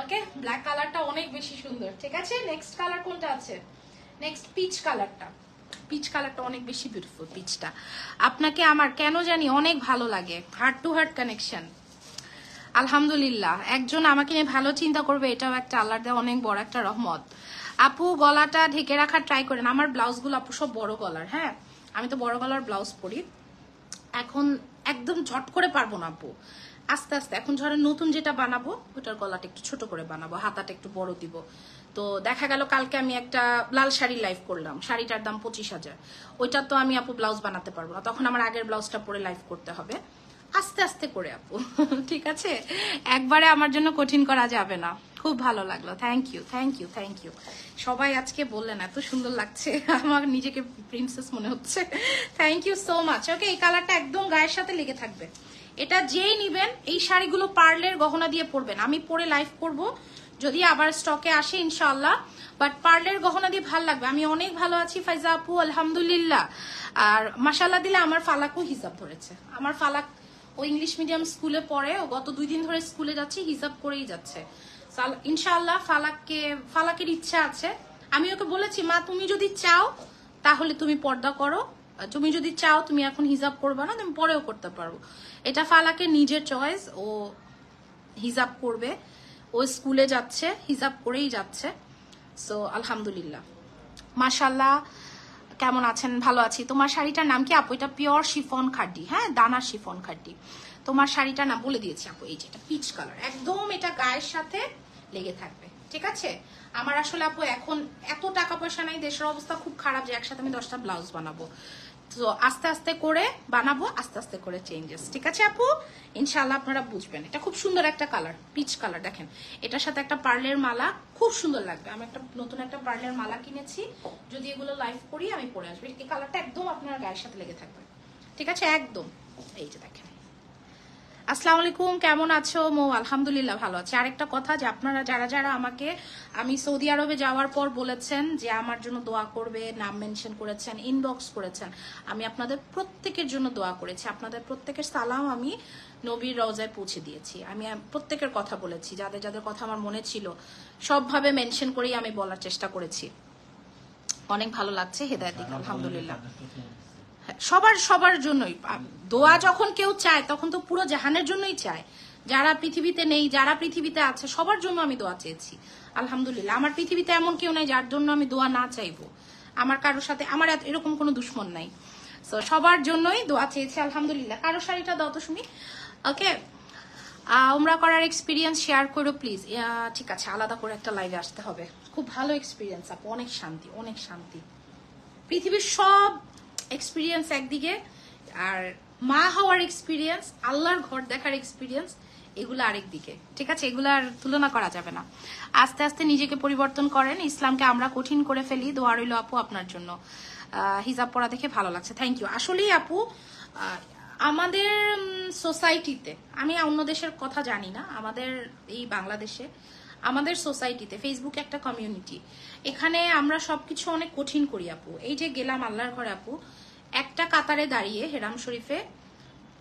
ওকে ব্ল্যাক কালারটা অনেক বেশি সুন্দর ঠিক আছে নেক্সট কালার কোনটা আছে নেক্সট পিচ কালারটা পিচ কালারটা অনেক বেশি বিউটিফুল পিচটা আপনাকে আমার কেন জানি অনেক ভালো লাগে হার্ট টু হার্ট কানেকশন আলহামদুলিল্লাহ একজন আমাকে নিয়ে ভালো চিন্তা করবে এটাও একটা আল্লাহ দেওয়া অনেক বড় একটা রহমত আপু গলাটা ঢেকে রাখার ট্রাই করেন আমার ব্লাউজগুলো আপু সব বড় গলার হ্যাঁ আমি তো বড় গলার ব্লাউজ পরি এখন একদম ঝট করে পারবো না আপু আস্তে আস্তে এখন ধরেন নতুন যেটা বানাবো ওটার গলাটা একটু ছোট করে বানাবো হাতাটা একটু বড় দিব তো দেখা গেল কালকে আমি একটা লাল শাড়ি লাইভ করলাম শাড়িটার দাম পঁচিশ হাজার ওইটা তো আমি আপু ব্লাউজ বানাতে পারবো না তখন আমার আগের ব্লাউজটা পরে লাইভ করতে হবে আস্তে আস্তে করে আপু ঠিক আছে একবারে আমার জন্য কঠিন করা যাবে না খুব ভালো লাগলো thank you thank you thank you সবাই আজকে বললেন এত সুন্দর লাগছে আমার নিজেকে প্রিন্সেস মনে হচ্ছে thank you so much okay এই কালারটা একদম গায়ের সাথে লেগে থাকবে এটা যেই নিবেন এই শাড়িগুলো পার্লের গহনা দিয়ে পরবেন আমি পরে লাইভ করবো যদি আবার স্টকে আসে ইনশাল্লাহ বাট পার্লের গহনা দিয়ে ভাল লাগবে আমি অনেক ভালো আছি ফাইজা আপু আলহামদুলিল্লাহ আর মাসাল্লাহ দিলে আমার ফালাকও হিসাব ধরেছে আমার ফালাক ও ইংলিশ মিডিয়াম স্কুলে পড়ে ও গত দুই দিন ধরে স্কুলে যাচ্ছে হিসাব করেই যাচ্ছে ইনশাল্লাহ ফালাককে ফালাকের ইচ্ছা আছে আমি ওকে বলেছি মা তুমি যদি চাও তাহলে তুমি পর্দা করো তুমি যদি চাও তুমি এখন হিজাব করবে না তুমি পরেও করতে পারবো এটা ফালাকের নিজের চয়েস ও হিজাব করবে ও স্কুলে যাচ্ছে হিসাব করেই যাচ্ছে সো আলহামদুলিল্লাহ মাশাল্লাহ কেমন আছেন ভালো আছি তোমার শাড়িটার নাম কি আপু এটা পিওর শিফন খাড্ডি হ্যাঁ দানা শিফন খাড্ডি তোমার শাড়িটা না বলে দিয়েছি আপু এই যেটা পিচ কালার একদম এটা গায়ের সাথে লেগে থাকবে ঠিক আছে আমার আসলে আপু এখন এত টাকা পয়সা নাই দেশের অবস্থা খুব খারাপ যে একসাথে আমি দশটা ব্লাউজ বানাবো তো আস্তে আস্তে করে বানাবো আস্তে আস্তে করে চেঞ্জেস ঠিক আছে আপু ইনশাল্লাহ আপনারা বুঝবেন এটা খুব সুন্দর একটা কালার পিচ কালার দেখেন এটার সাথে একটা পার্লের মালা খুব সুন্দর লাগবে আমি একটা নতুন একটা পার্লের মালা কিনেছি যদি এগুলো লাইভ করি আমি পরে আসবো এই কালারটা একদম আপনার গায়ের সাথে লেগে থাকবে ঠিক আছে একদম এই যে দেখেন আসসালামু আলাইকুম কেমন আছো মো আলহামদুলিল্লাহ ভালো আছে আরেকটা কথা যে আপনারা যারা যারা আমাকে আমি সৌদি আরবে যাওয়ার পর বলেছেন যে আমার জন্য দোয়া করবে নাম মেনশন করেছেন ইনবক্স করেছেন আমি আপনাদের প্রত্যেকের জন্য দোয়া করেছি আপনাদের প্রত্যেকের সালাম আমি নবীর রওজায় পৌঁছে দিয়েছি আমি প্রত্যেকের কথা বলেছি যাদের যাদের কথা আমার মনে ছিল সবভাবে মেনশন করেই আমি বলার চেষ্টা করেছি অনেক ভালো লাগছে হেদায়তিক আলহামদুলিল্লাহ সবার সবার জন্যই দোয়া যখন কেউ চায় তখন তো পুরো জাহানের জন্যই চায় যারা পৃথিবীতে নেই যারা পৃথিবীতে আছে সবার জন্য আমি দোয়া চেয়েছি আলহামদুলিল্লাহ আমার পৃথিবীতে এমন কেউ নাই যার জন্য আমি দোয়া না চাইবো আমার কারোর সাথে আমার এরকম কোনো দুশ্মন নাই সো সবার জন্যই দোয়া চেয়েছি আলহামদুলিল্লাহ কারো শাড়িটা দাও তো শুনি ওকে আমরা করার এক্সপিরিয়েন্স শেয়ার করো প্লিজ ঠিক আছে আলাদা করে একটা লাইভে আসতে হবে খুব ভালো এক্সপিরিয়েন্স আপ অনেক শান্তি অনেক শান্তি পৃথিবীর সব এক্সপিরিয়েন্স একদিকে আর মা হওয়ার এক্সপিরিয়েন্স আল্লাহর ঘর দেখার এক্সপিরিয়েন্স এগুলো আরেক দিকে ঠিক আছে এগুলো আর তুলনা করা যাবে না আস্তে আস্তে নিজেকে পরিবর্তন করেন ইসলামকে আমরা কঠিন করে ফেলি দোয়া রইল আপু আপনার জন্য হিজাব পড়া দেখে ভালো লাগছে থ্যাংক ইউ আসলেই আপু আমাদের সোসাইটিতে আমি অন্য দেশের কথা জানি না আমাদের এই বাংলাদেশে আমাদের সোসাইটিতে ফেসবুক একটা কমিউনিটি এখানে আমরা সবকিছু অনেক কঠিন করি আপু এই যে গেলাম আল্লাহর ঘরে আপু একটা কাতারে দাঁড়িয়ে হেরাম শরীফে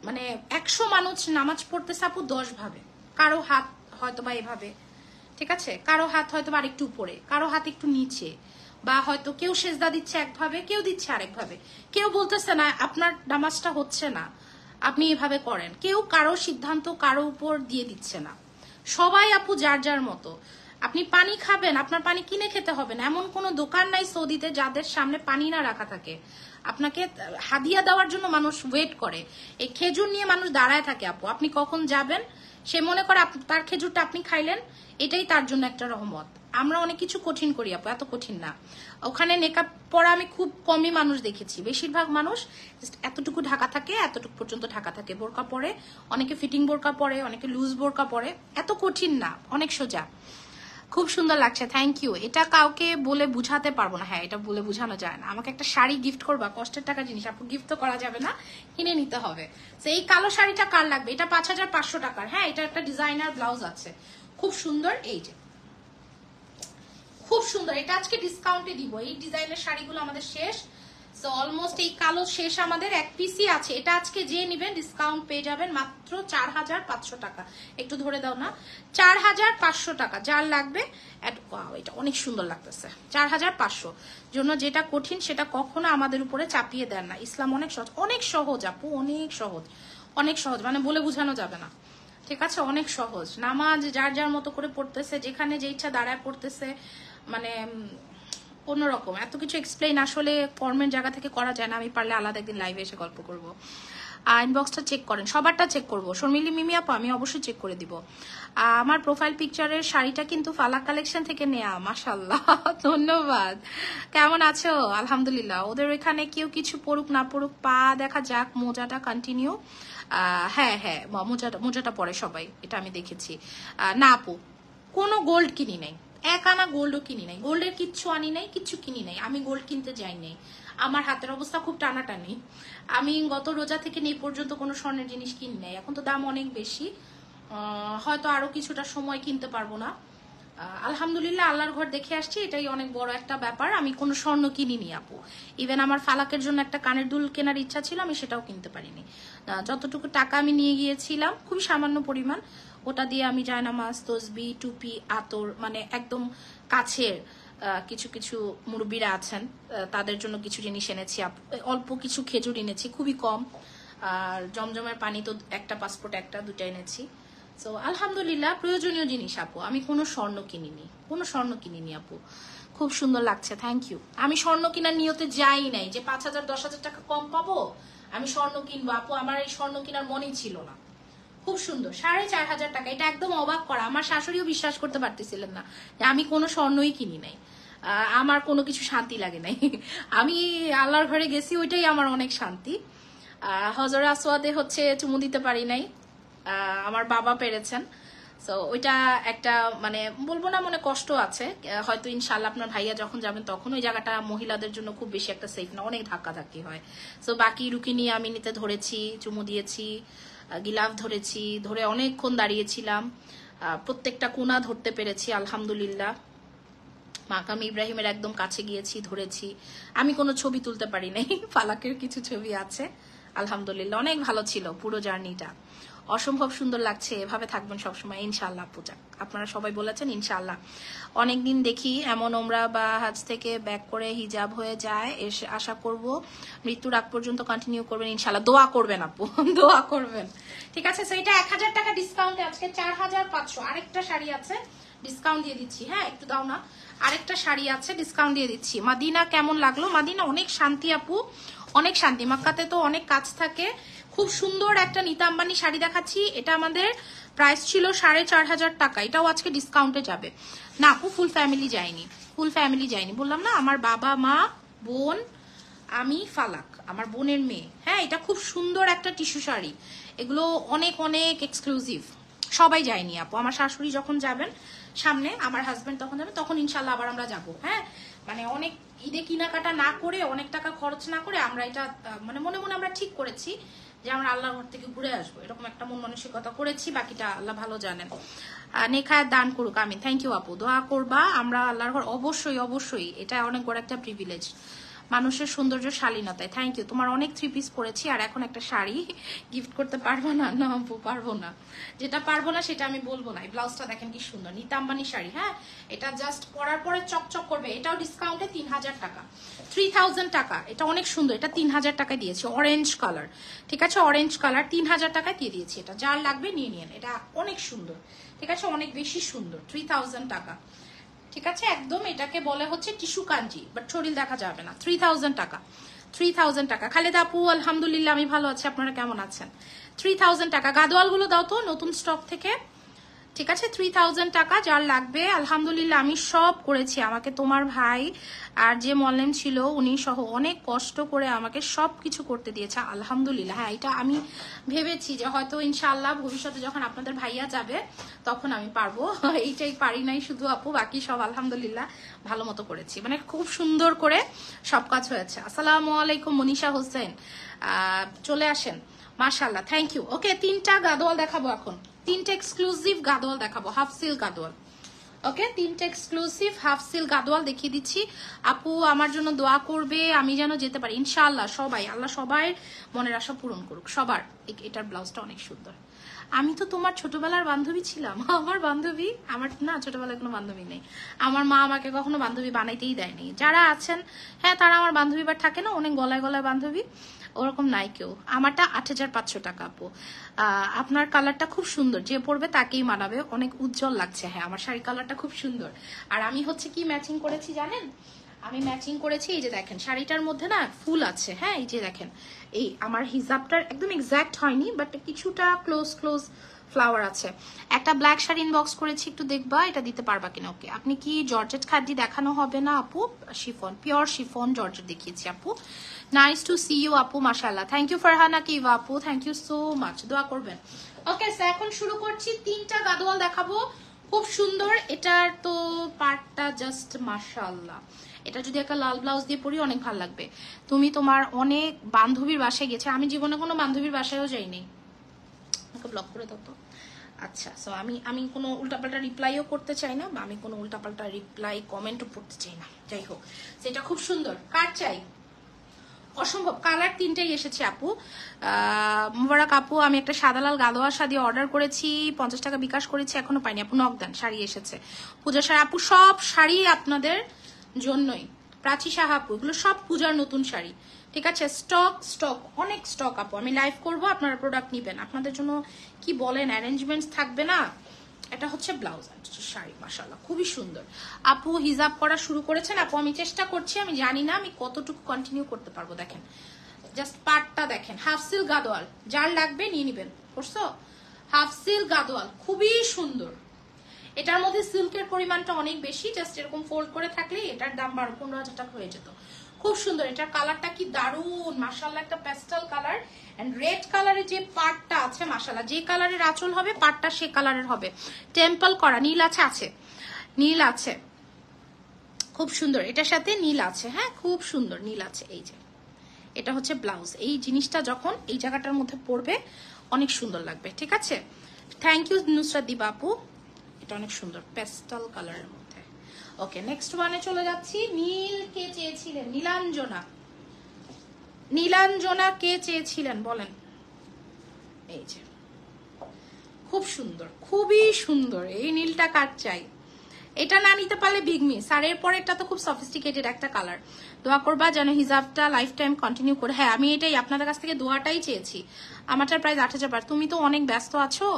মানে একশো মানুষ নামাজ পড়তে সাপু দশ ভাবে কারো হাত হয়তো বা এভাবে ঠিক আছে কারো হাত হয়তো বা আরেকটু উপরে কারো হাত একটু নিচে বা হয়তো কেউ সেজদা দিচ্ছে একভাবে কেউ দিচ্ছে আরেকভাবে কেউ বলতেছে না আপনার নামাজটা হচ্ছে না আপনি এভাবে করেন কেউ কারো সিদ্ধান্ত কারো উপর দিয়ে দিচ্ছে না সবাই আপু যার যার মতো আপনি পানি খাবেন আপনার পানি কিনে খেতে হবে না এমন কোনো দোকান নাই সৌদিতে যাদের সামনে পানি না রাখা থাকে আপনাকে হাদিয়া দেওয়ার জন্য মানুষ ওয়েট করে এই খেজুর নিয়ে মানুষ দাঁড়ায় থাকে আপু আপনি কখন যাবেন সে মনে করে তার খেজুরটা আপনি খাইলেন এটাই তার জন্য একটা রহমত আমরা অনেক কিছু কঠিন করি আপু এত কঠিন না ওখানে নেকাপ পরা আমি খুব কমই মানুষ দেখেছি বেশিরভাগ মানুষ এতটুকু ঢাকা থাকে এতটুকু পর্যন্ত ঢাকা থাকে বোরকা পরে অনেকে ফিটিং বোরকা পরে অনেকে লুজ বোরকা পরে এত কঠিন না অনেক সোজা খুব সুন্দর লাগছে থ্যাংক ইউ এটা কাউকে বলে বুঝাতে পারবো না হ্যাঁ এটা বলে বুঝানো যায় না আমাকে একটা শাড়ি গিফট করবা কষ্টের টাকা জিনিস আপু গিফট তো করা যাবে না কিনে নিতে হবে তো এই কালো শাড়িটা কার লাগবে এটা পাঁচ হাজার পাঁচশো টাকার হ্যাঁ এটা একটা ডিজাইনার ব্লাউজ আছে খুব সুন্দর এই যে খুব সুন্দর এটা আজকে ডিসকাউন্টে দিব এই ডিজাইনের শাড়িগুলো আমাদের শেষ সো অলমোস্ট এই কালো শেষ আমাদের এক পিসই আছে এটা আজকে যে নেবেন ডিসকাউন্ট পেয়ে যাবেন মাত্র চার হাজার পাঁচশো টাকা একটু ধরে দাও না চার হাজার পাঁচশো টাকা যার লাগবে এটা অনেক সুন্দর লাগতেছে চার হাজার পাঁচশো জন্য যেটা কঠিন সেটা কখনো আমাদের উপরে চাপিয়ে দেন না ইসলাম অনেক সহজ অনেক সহজ আপু অনেক সহজ অনেক সহজ মানে বলে বোঝানো যাবে না ঠিক আছে অনেক সহজ নামাজ যার যার মতো করে পড়তেছে যেখানে যে ইচ্ছা দাঁড়ায় পড়তেছে মানে অন্যরকম এত কিছু এক্সপ্লেন আসলে কর্মের জায়গা থেকে করা যায় না আমি পারলে আলাদা একদিন লাইভে এসে গল্প করব ইনবক্সটা চেক করেন সবারটা চেক করবো শর্মিলি মিমি আপা আমি অবশ্যই চেক করে দিব আমার প্রোফাইল পিকচারের শাড়িটা কিন্তু ফালা কালেকশন থেকে নেয়া মাসাল্লাহ ধন্যবাদ কেমন আছো আলহামদুলিল্লাহ ওদের ওইখানে কেউ কিছু পড়ুক না পড়ুক পা দেখা যাক মোজাটা কন্টিনিউ হ্যাঁ হ্যাঁ মোজাটা মোজাটা পরে সবাই এটা আমি দেখেছি না আপু কোনো গোল্ড কিনি নাই এক আনা গোল্ডও কিনি নাই গোল্ডের কিচ্ছু আনি নাই কিচ্ছু কিনি নাই আমি গোল্ড কিনতে যাই নাই আমার হাতের অবস্থা খুব টানাটানি আমি গত রোজা থেকে নেই পর্যন্ত কোনো স্বর্ণের জিনিস কিনি নাই এখন তো দাম অনেক বেশি হয়তো আরও কিছুটা সময় কিনতে পারবো না আলহামদুলিল্লাহ আল্লাহর ঘর দেখে আসছি এটাই অনেক বড় একটা ব্যাপার আমি কোনো স্বর্ণ কিনিনি আপু ইভেন আমার ফালাকের জন্য একটা কানের দুল কেনার ইচ্ছা ছিল আমি সেটাও কিনতে পারিনি যতটুকু টাকা আমি নিয়ে গিয়েছিলাম খুবই সামান্য পরিমাণ ওটা দিয়ে আমি জায়নামাজ তসবি টুপি আতর মানে একদম কাছের কিছু কিছু মুরব্বীরা আছেন তাদের জন্য কিছু জিনিস এনেছি অল্প কিছু খেজুর এনেছি খুবই কম আর জমজমের পানি তো একটা পাসপোর্ট একটা দুটা এনেছি সো আলহামদুলিল্লাহ প্রয়োজনীয় জিনিস আপু আমি কোনো স্বর্ণ কিনিনি কোনো স্বর্ণ কিনিনি আপু খুব সুন্দর লাগছে থ্যাংক ইউ আমি স্বর্ণ কেনার নিয়তে যাই নাই যে পাঁচ হাজার দশ হাজার টাকা কম পাবো আমি স্বর্ণ কিনবো আপু আমার এই স্বর্ণ কেনার মনেই ছিল না খুব সুন্দর সাড়ে চার হাজার টাকা এটা একদম অবাক করা আমার শাশুড়িও বিশ্বাস করতে পারতেছিলেন না যে আমি কোনো স্বর্ণই কিনি নাই আমার কোনো কিছু শান্তি লাগে নাই আমি আল্লাহর ঘরে গেছি ওইটাই আমার অনেক শান্তি হজর আসোয়াদে হচ্ছে চুমু দিতে পারি নাই আমার বাবা পেরেছেন সো ওইটা একটা মানে বলবো না মনে কষ্ট আছে হয়তো ইনশাল্লাহ আপনার ভাইয়া যখন যাবেন তখন ওই জায়গাটা মহিলাদের জন্য খুব বেশি একটা সেফ না অনেক ধাক্কি হয় সো বাকি রুকিনি আমি নিতে ধরেছি চুমু দিয়েছি গিলাফ ধরেছি ধরে অনেকক্ষণ দাঁড়িয়েছিলাম প্রত্যেকটা কোনা ধরতে পেরেছি আলহামদুলিল্লাহ মাকাম ইব্রাহিমের একদম কাছে গিয়েছি ধরেছি আমি কোনো ছবি তুলতে পারি নাই ফালাকের কিছু ছবি আছে আলহামদুলিল্লাহ অনেক ভালো ছিল পুরো জার্নিটা অসম্ভব সুন্দর লাগছে এভাবে থাকবেন সবসময় ইনশাল্লাহ পূজা আপনারা সবাই বলেছেন ইনশাল্লাহ অনেকদিন দেখি এমন ওমরা বা হাজ থেকে ব্যাক করে হিজাব হয়ে যায় এসে আশা করব মৃত্যুর আগ পর্যন্ত কন্টিনিউ করবেন ইনশাল্লাহ দোয়া করবেন আপু দোয়া করবেন ঠিক আছে সেইটা এক হাজার টাকা ডিসকাউন্টে আজকে চার হাজার পাঁচশো আরেকটা শাড়ি আছে ডিসকাউন্ট দিয়ে দিচ্ছি হ্যাঁ একটু দাও না আরেকটা শাড়ি আছে ডিসকাউন্ট দিয়ে দিচ্ছি মাদিনা কেমন লাগলো মাদিনা অনেক শান্তি আপু অনেক শান্তি মাক্কাতে তো অনেক কাজ থাকে খুব সুন্দর একটা নিতা আম্বানি শাড়ি দেখাচ্ছি এটা আমাদের প্রাইস ছিল সাড়ে চার হাজার টাকা এটাও আজকে ডিসকাউন্টে যাবে না আপু ফুল ফ্যামিলি যায়নি ফুল ফ্যামিলি যায়নি বললাম না আমার বাবা মা বোন আমি ফালাক আমার বোনের মেয়ে হ্যাঁ এটা খুব সুন্দর একটা টিস্যু শাড়ি এগুলো অনেক অনেক এক্সক্লুসিভ সবাই যায়নি আপু আমার শাশুড়ি যখন যাবেন সামনে আমার হাজব্যান্ড তখন যাবেন তখন ইনশাল্লাহ আবার আমরা যাব হ্যাঁ মানে অনেক ঈদে কেনাকাটা না করে অনেক টাকা খরচ না করে আমরা এটা মানে মনে মনে আমরা ঠিক করেছি যে আমরা আল্লাহর ঘর থেকে ঘুরে আসবো এরকম একটা মন মানসিকতা করেছি বাকিটা আল্লাহ ভালো জানেন নেখায় দান করুক আমি থ্যাংক ইউ আপু দোয়া করবা আমরা আল্লাহর ঘর অবশ্যই অবশ্যই এটা অনেক বড় একটা প্রিভিলেজ মানুষের সৌন্দর্য শালীনতায় থ্যাংক ইউ তোমার অনেক থ্রি পিস পরেছি আর এখন একটা শাড়ি গিফট করতে পারবো না না পারবো না যেটা পারবো না সেটা আমি বলবো না এই ব্লাউজটা দেখেন কি সুন্দর নিতাম্বানি শাড়ি হ্যাঁ এটা জাস্ট পরার পরে চকচক করবে এটাও ডিসকাউন্টে তিন হাজার টাকা থ্রি থাউজেন্ড টাকা এটা অনেক সুন্দর এটা তিন হাজার টাকায় দিয়েছি অরেঞ্জ কালার ঠিক আছে অরেঞ্জ কালার তিন হাজার টাকায় দিয়ে দিয়েছি এটা যার লাগবে নিয়ে নিন এটা অনেক সুন্দর ঠিক আছে অনেক বেশি সুন্দর থ্রি থাউজেন্ড টাকা ঠিক আছে একদম এটাকে বলে হচ্ছে টিস্যু কাঞ্জি বাট শরীর দেখা যাবে না থ্রি থাউজেন্ড টাকা থ্রি থাউজেন্ড টাকা খালেদা আপু আলহামদুলিল্লাহ আমি ভালো আছি আপনারা কেমন আছেন থ্রি থাউজেন্ড টাকা গুলো দাও তো নতুন স্টক থেকে ঠিক আছে থ্রি টাকা যার লাগবে আলহামদুলিল্লাহ আমি সব করেছি আমাকে তোমার ভাই আর যে মলেম ছিল উনি সহ অনেক কষ্ট করে আমাকে সব কিছু করতে দিয়েছে আলহামদুলিল্লাহ হ্যাঁ এটা আমি ভেবেছি যে হয়তো ইনশাল্লাহ ভবিষ্যতে যখন আপনাদের ভাইয়া যাবে তখন আমি পারবো এইটাই পারি নাই শুধু আপু বাকি সব আলহামদুলিল্লাহ ভালো মতো করেছি মানে খুব সুন্দর করে সব কাজ হয়েছে আসসালাম আলাইকুম মনীষা হোসেন চলে আসেন মাশাল্লাহ থ্যাংক ইউ ওকে তিনটা গাদোয়াল দেখাবো এখন তিনটা এক্সক্লুসিভ গাদোয়াল দেখাবো হাফ সিল গাদোয়াল ওকে তিনটা এক্সক্লুসিভ হাফ সিল গাদোয়াল দেখিয়ে দিচ্ছি আপু আমার জন্য দোয়া করবে আমি যেন যেতে পারি ইনশাল্লাহ সবাই আল্লাহ সবাই মনের আশা পূরণ করুক সবার এটার ব্লাউজটা অনেক সুন্দর আমি তো তোমার ছোটবেলার বান্ধবী ছিলাম আমার বান্ধবী আমার না ছোটবেলায় কোনো বান্ধবী নেই আমার মা আমাকে কখনো বান্ধবী বানাইতেই দেয়নি যারা আছেন হ্যাঁ তারা আমার বান্ধবী বা থাকে না অনেক গলায় গলায় বান্ধবী ওরকম নাই কেউ আমারটা আট হাজার পাঁচশো টাকা আপু আপনার কালারটা খুব সুন্দর যে পরবে তাকেই মানাবে অনেক উজ্জ্বল লাগছে হ্যাঁ আমার শাড়ি কালারটা খুব সুন্দর আর আমি হচ্ছে কি ম্যাচিং করেছি জানেন আমি ম্যাচিং করেছি এই যে দেখেন শাড়িটার মধ্যে না ফুল আছে হ্যাঁ এই যে দেখেন এই আমার হিজাবটার একদম এক্স্যাক্ট হয়নি বাট কিছুটা ক্লোজ ক্লোজ ফ্লাওয়ার আছে একটা ব্ল্যাক শাড়ি ইনবক্স করেছি একটু দেখবা এটা দিতে পারবা কিনা ওকে আপনি কি জর্জেট খাদ্যি দেখানো হবে না আপু শিফন পিওর শিফন জর্জেট দেখিয়েছি আপু নাইস টু সি ইউ আপু মাসাল্লাহ থ্যাংক ইউ ফারহানা কি আপু থ্যাংক ইউ সো মাচ দোয়া করবেন ওকে স্যার এখন শুরু করছি তিনটা গাদোয়াল দেখাবো খুব সুন্দর এটার তো পার্টটা জাস্ট মাসাল্লাহ এটা যদি একটা লাল ব্লাউজ দিয়ে পরি অনেক ভালো লাগবে তুমি তোমার অনেক বান্ধবীর বাসায় গেছে আমি জীবনে কোনো বান্ধবীর বাসায়ও যাইনি আমাকে ব্লক করে দাও তো আচ্ছা সো আমি আমি কোনো উল্টাপাল্টা রিপ্লাইও করতে চাই না বা আমি কোনো উল্টাপাল্টা রিপ্লাই কমেন্টও পড়তে চাই না যাই হোক সেটা খুব সুন্দর কার চাই অসম্ভব কালার তিনটাই এসেছে আপু মোবারক আপু আমি একটা সাদা লাল গাদোয়া শাড়ি অর্ডার করেছি পঞ্চাশ টাকা বিকাশ করেছি এখনো পাইনি আপু নকদান শাড়ি এসেছে পূজা শাড়ি আপু সব শাড়ি আপনাদের জন্যই প্রাচী সাহা আপু এগুলো সব পূজার নতুন শাড়ি ঠিক আছে স্টক স্টক অনেক স্টক আপু আমি লাইভ করব আপনারা প্রোডাক্ট নেবেন আপনাদের জন্য কি বলেন অ্যারেঞ্জমেন্টস থাকবে না এটা হচ্ছে ব্লাউজ শাড়ি মাসাল্লাহ খুবই সুন্দর আপু হিজাব করা শুরু করেছেন আপু আমি চেষ্টা করছি আমি জানি না আমি কতটুকু কন্টিনিউ করতে পারবো দেখেন জাস্ট পাটটা দেখেন হাফ সিল গাদোয়াল যার লাগবে নিয়ে নিবেন করছো হাফ সিল গাদোয়াল খুবই সুন্দর এটার মধ্যে সিল্কের পরিমাণটা অনেক বেশি জাস্ট এরকম ফোল্ড করে থাকলে এটার দাম বারো পনেরো হাজার টাকা হয়ে যেত খুব সুন্দর এটার কালারটা কি দারুন মাসাল্লাহ একটা প্যাস্টাল কালার অ্যান্ড রেড কালারের যে পার্টটা আছে মাসাল্লাহ যে কালারের আঁচল হবে পার্টটা সে কালারের হবে টেম্পল করা নীল আছে আছে নীল আছে খুব সুন্দর এটার সাথে নীল আছে হ্যাঁ খুব সুন্দর নীল আছে এই যে এটা হচ্ছে ব্লাউজ এই জিনিসটা যখন এই জায়গাটার মধ্যে পড়বে অনেক সুন্দর লাগবে ঠিক আছে থ্যাংক ইউ নুসরাদি বাপু এটা অনেক সুন্দর প্যাস্টাল কালারের মধ্যে ওকে নেক্সট ওয়ানে চলে যাচ্ছি নীল কে চেয়েছিলেন নীলাঞ্জনা নীলাঞ্জনা কে চেয়েছিলেন বলেন এই যে খুব সুন্দর খুবই সুন্দর এই নীলটা কার চাই এটা না নিতে পারলে বিগ সারের আর এটা তো খুব সফিস্টিকেটেড একটা কালার দোয়া করবা যেন হিজাবটা লাইফ টাইম কন্টিনিউ করে হ্যাঁ আমি এটাই আপনাদের কাছ থেকে দোয়াটাই চেয়েছি আমারটা প্রায় আট হাজার তুমি তো অনেক ব্যস্ত আছো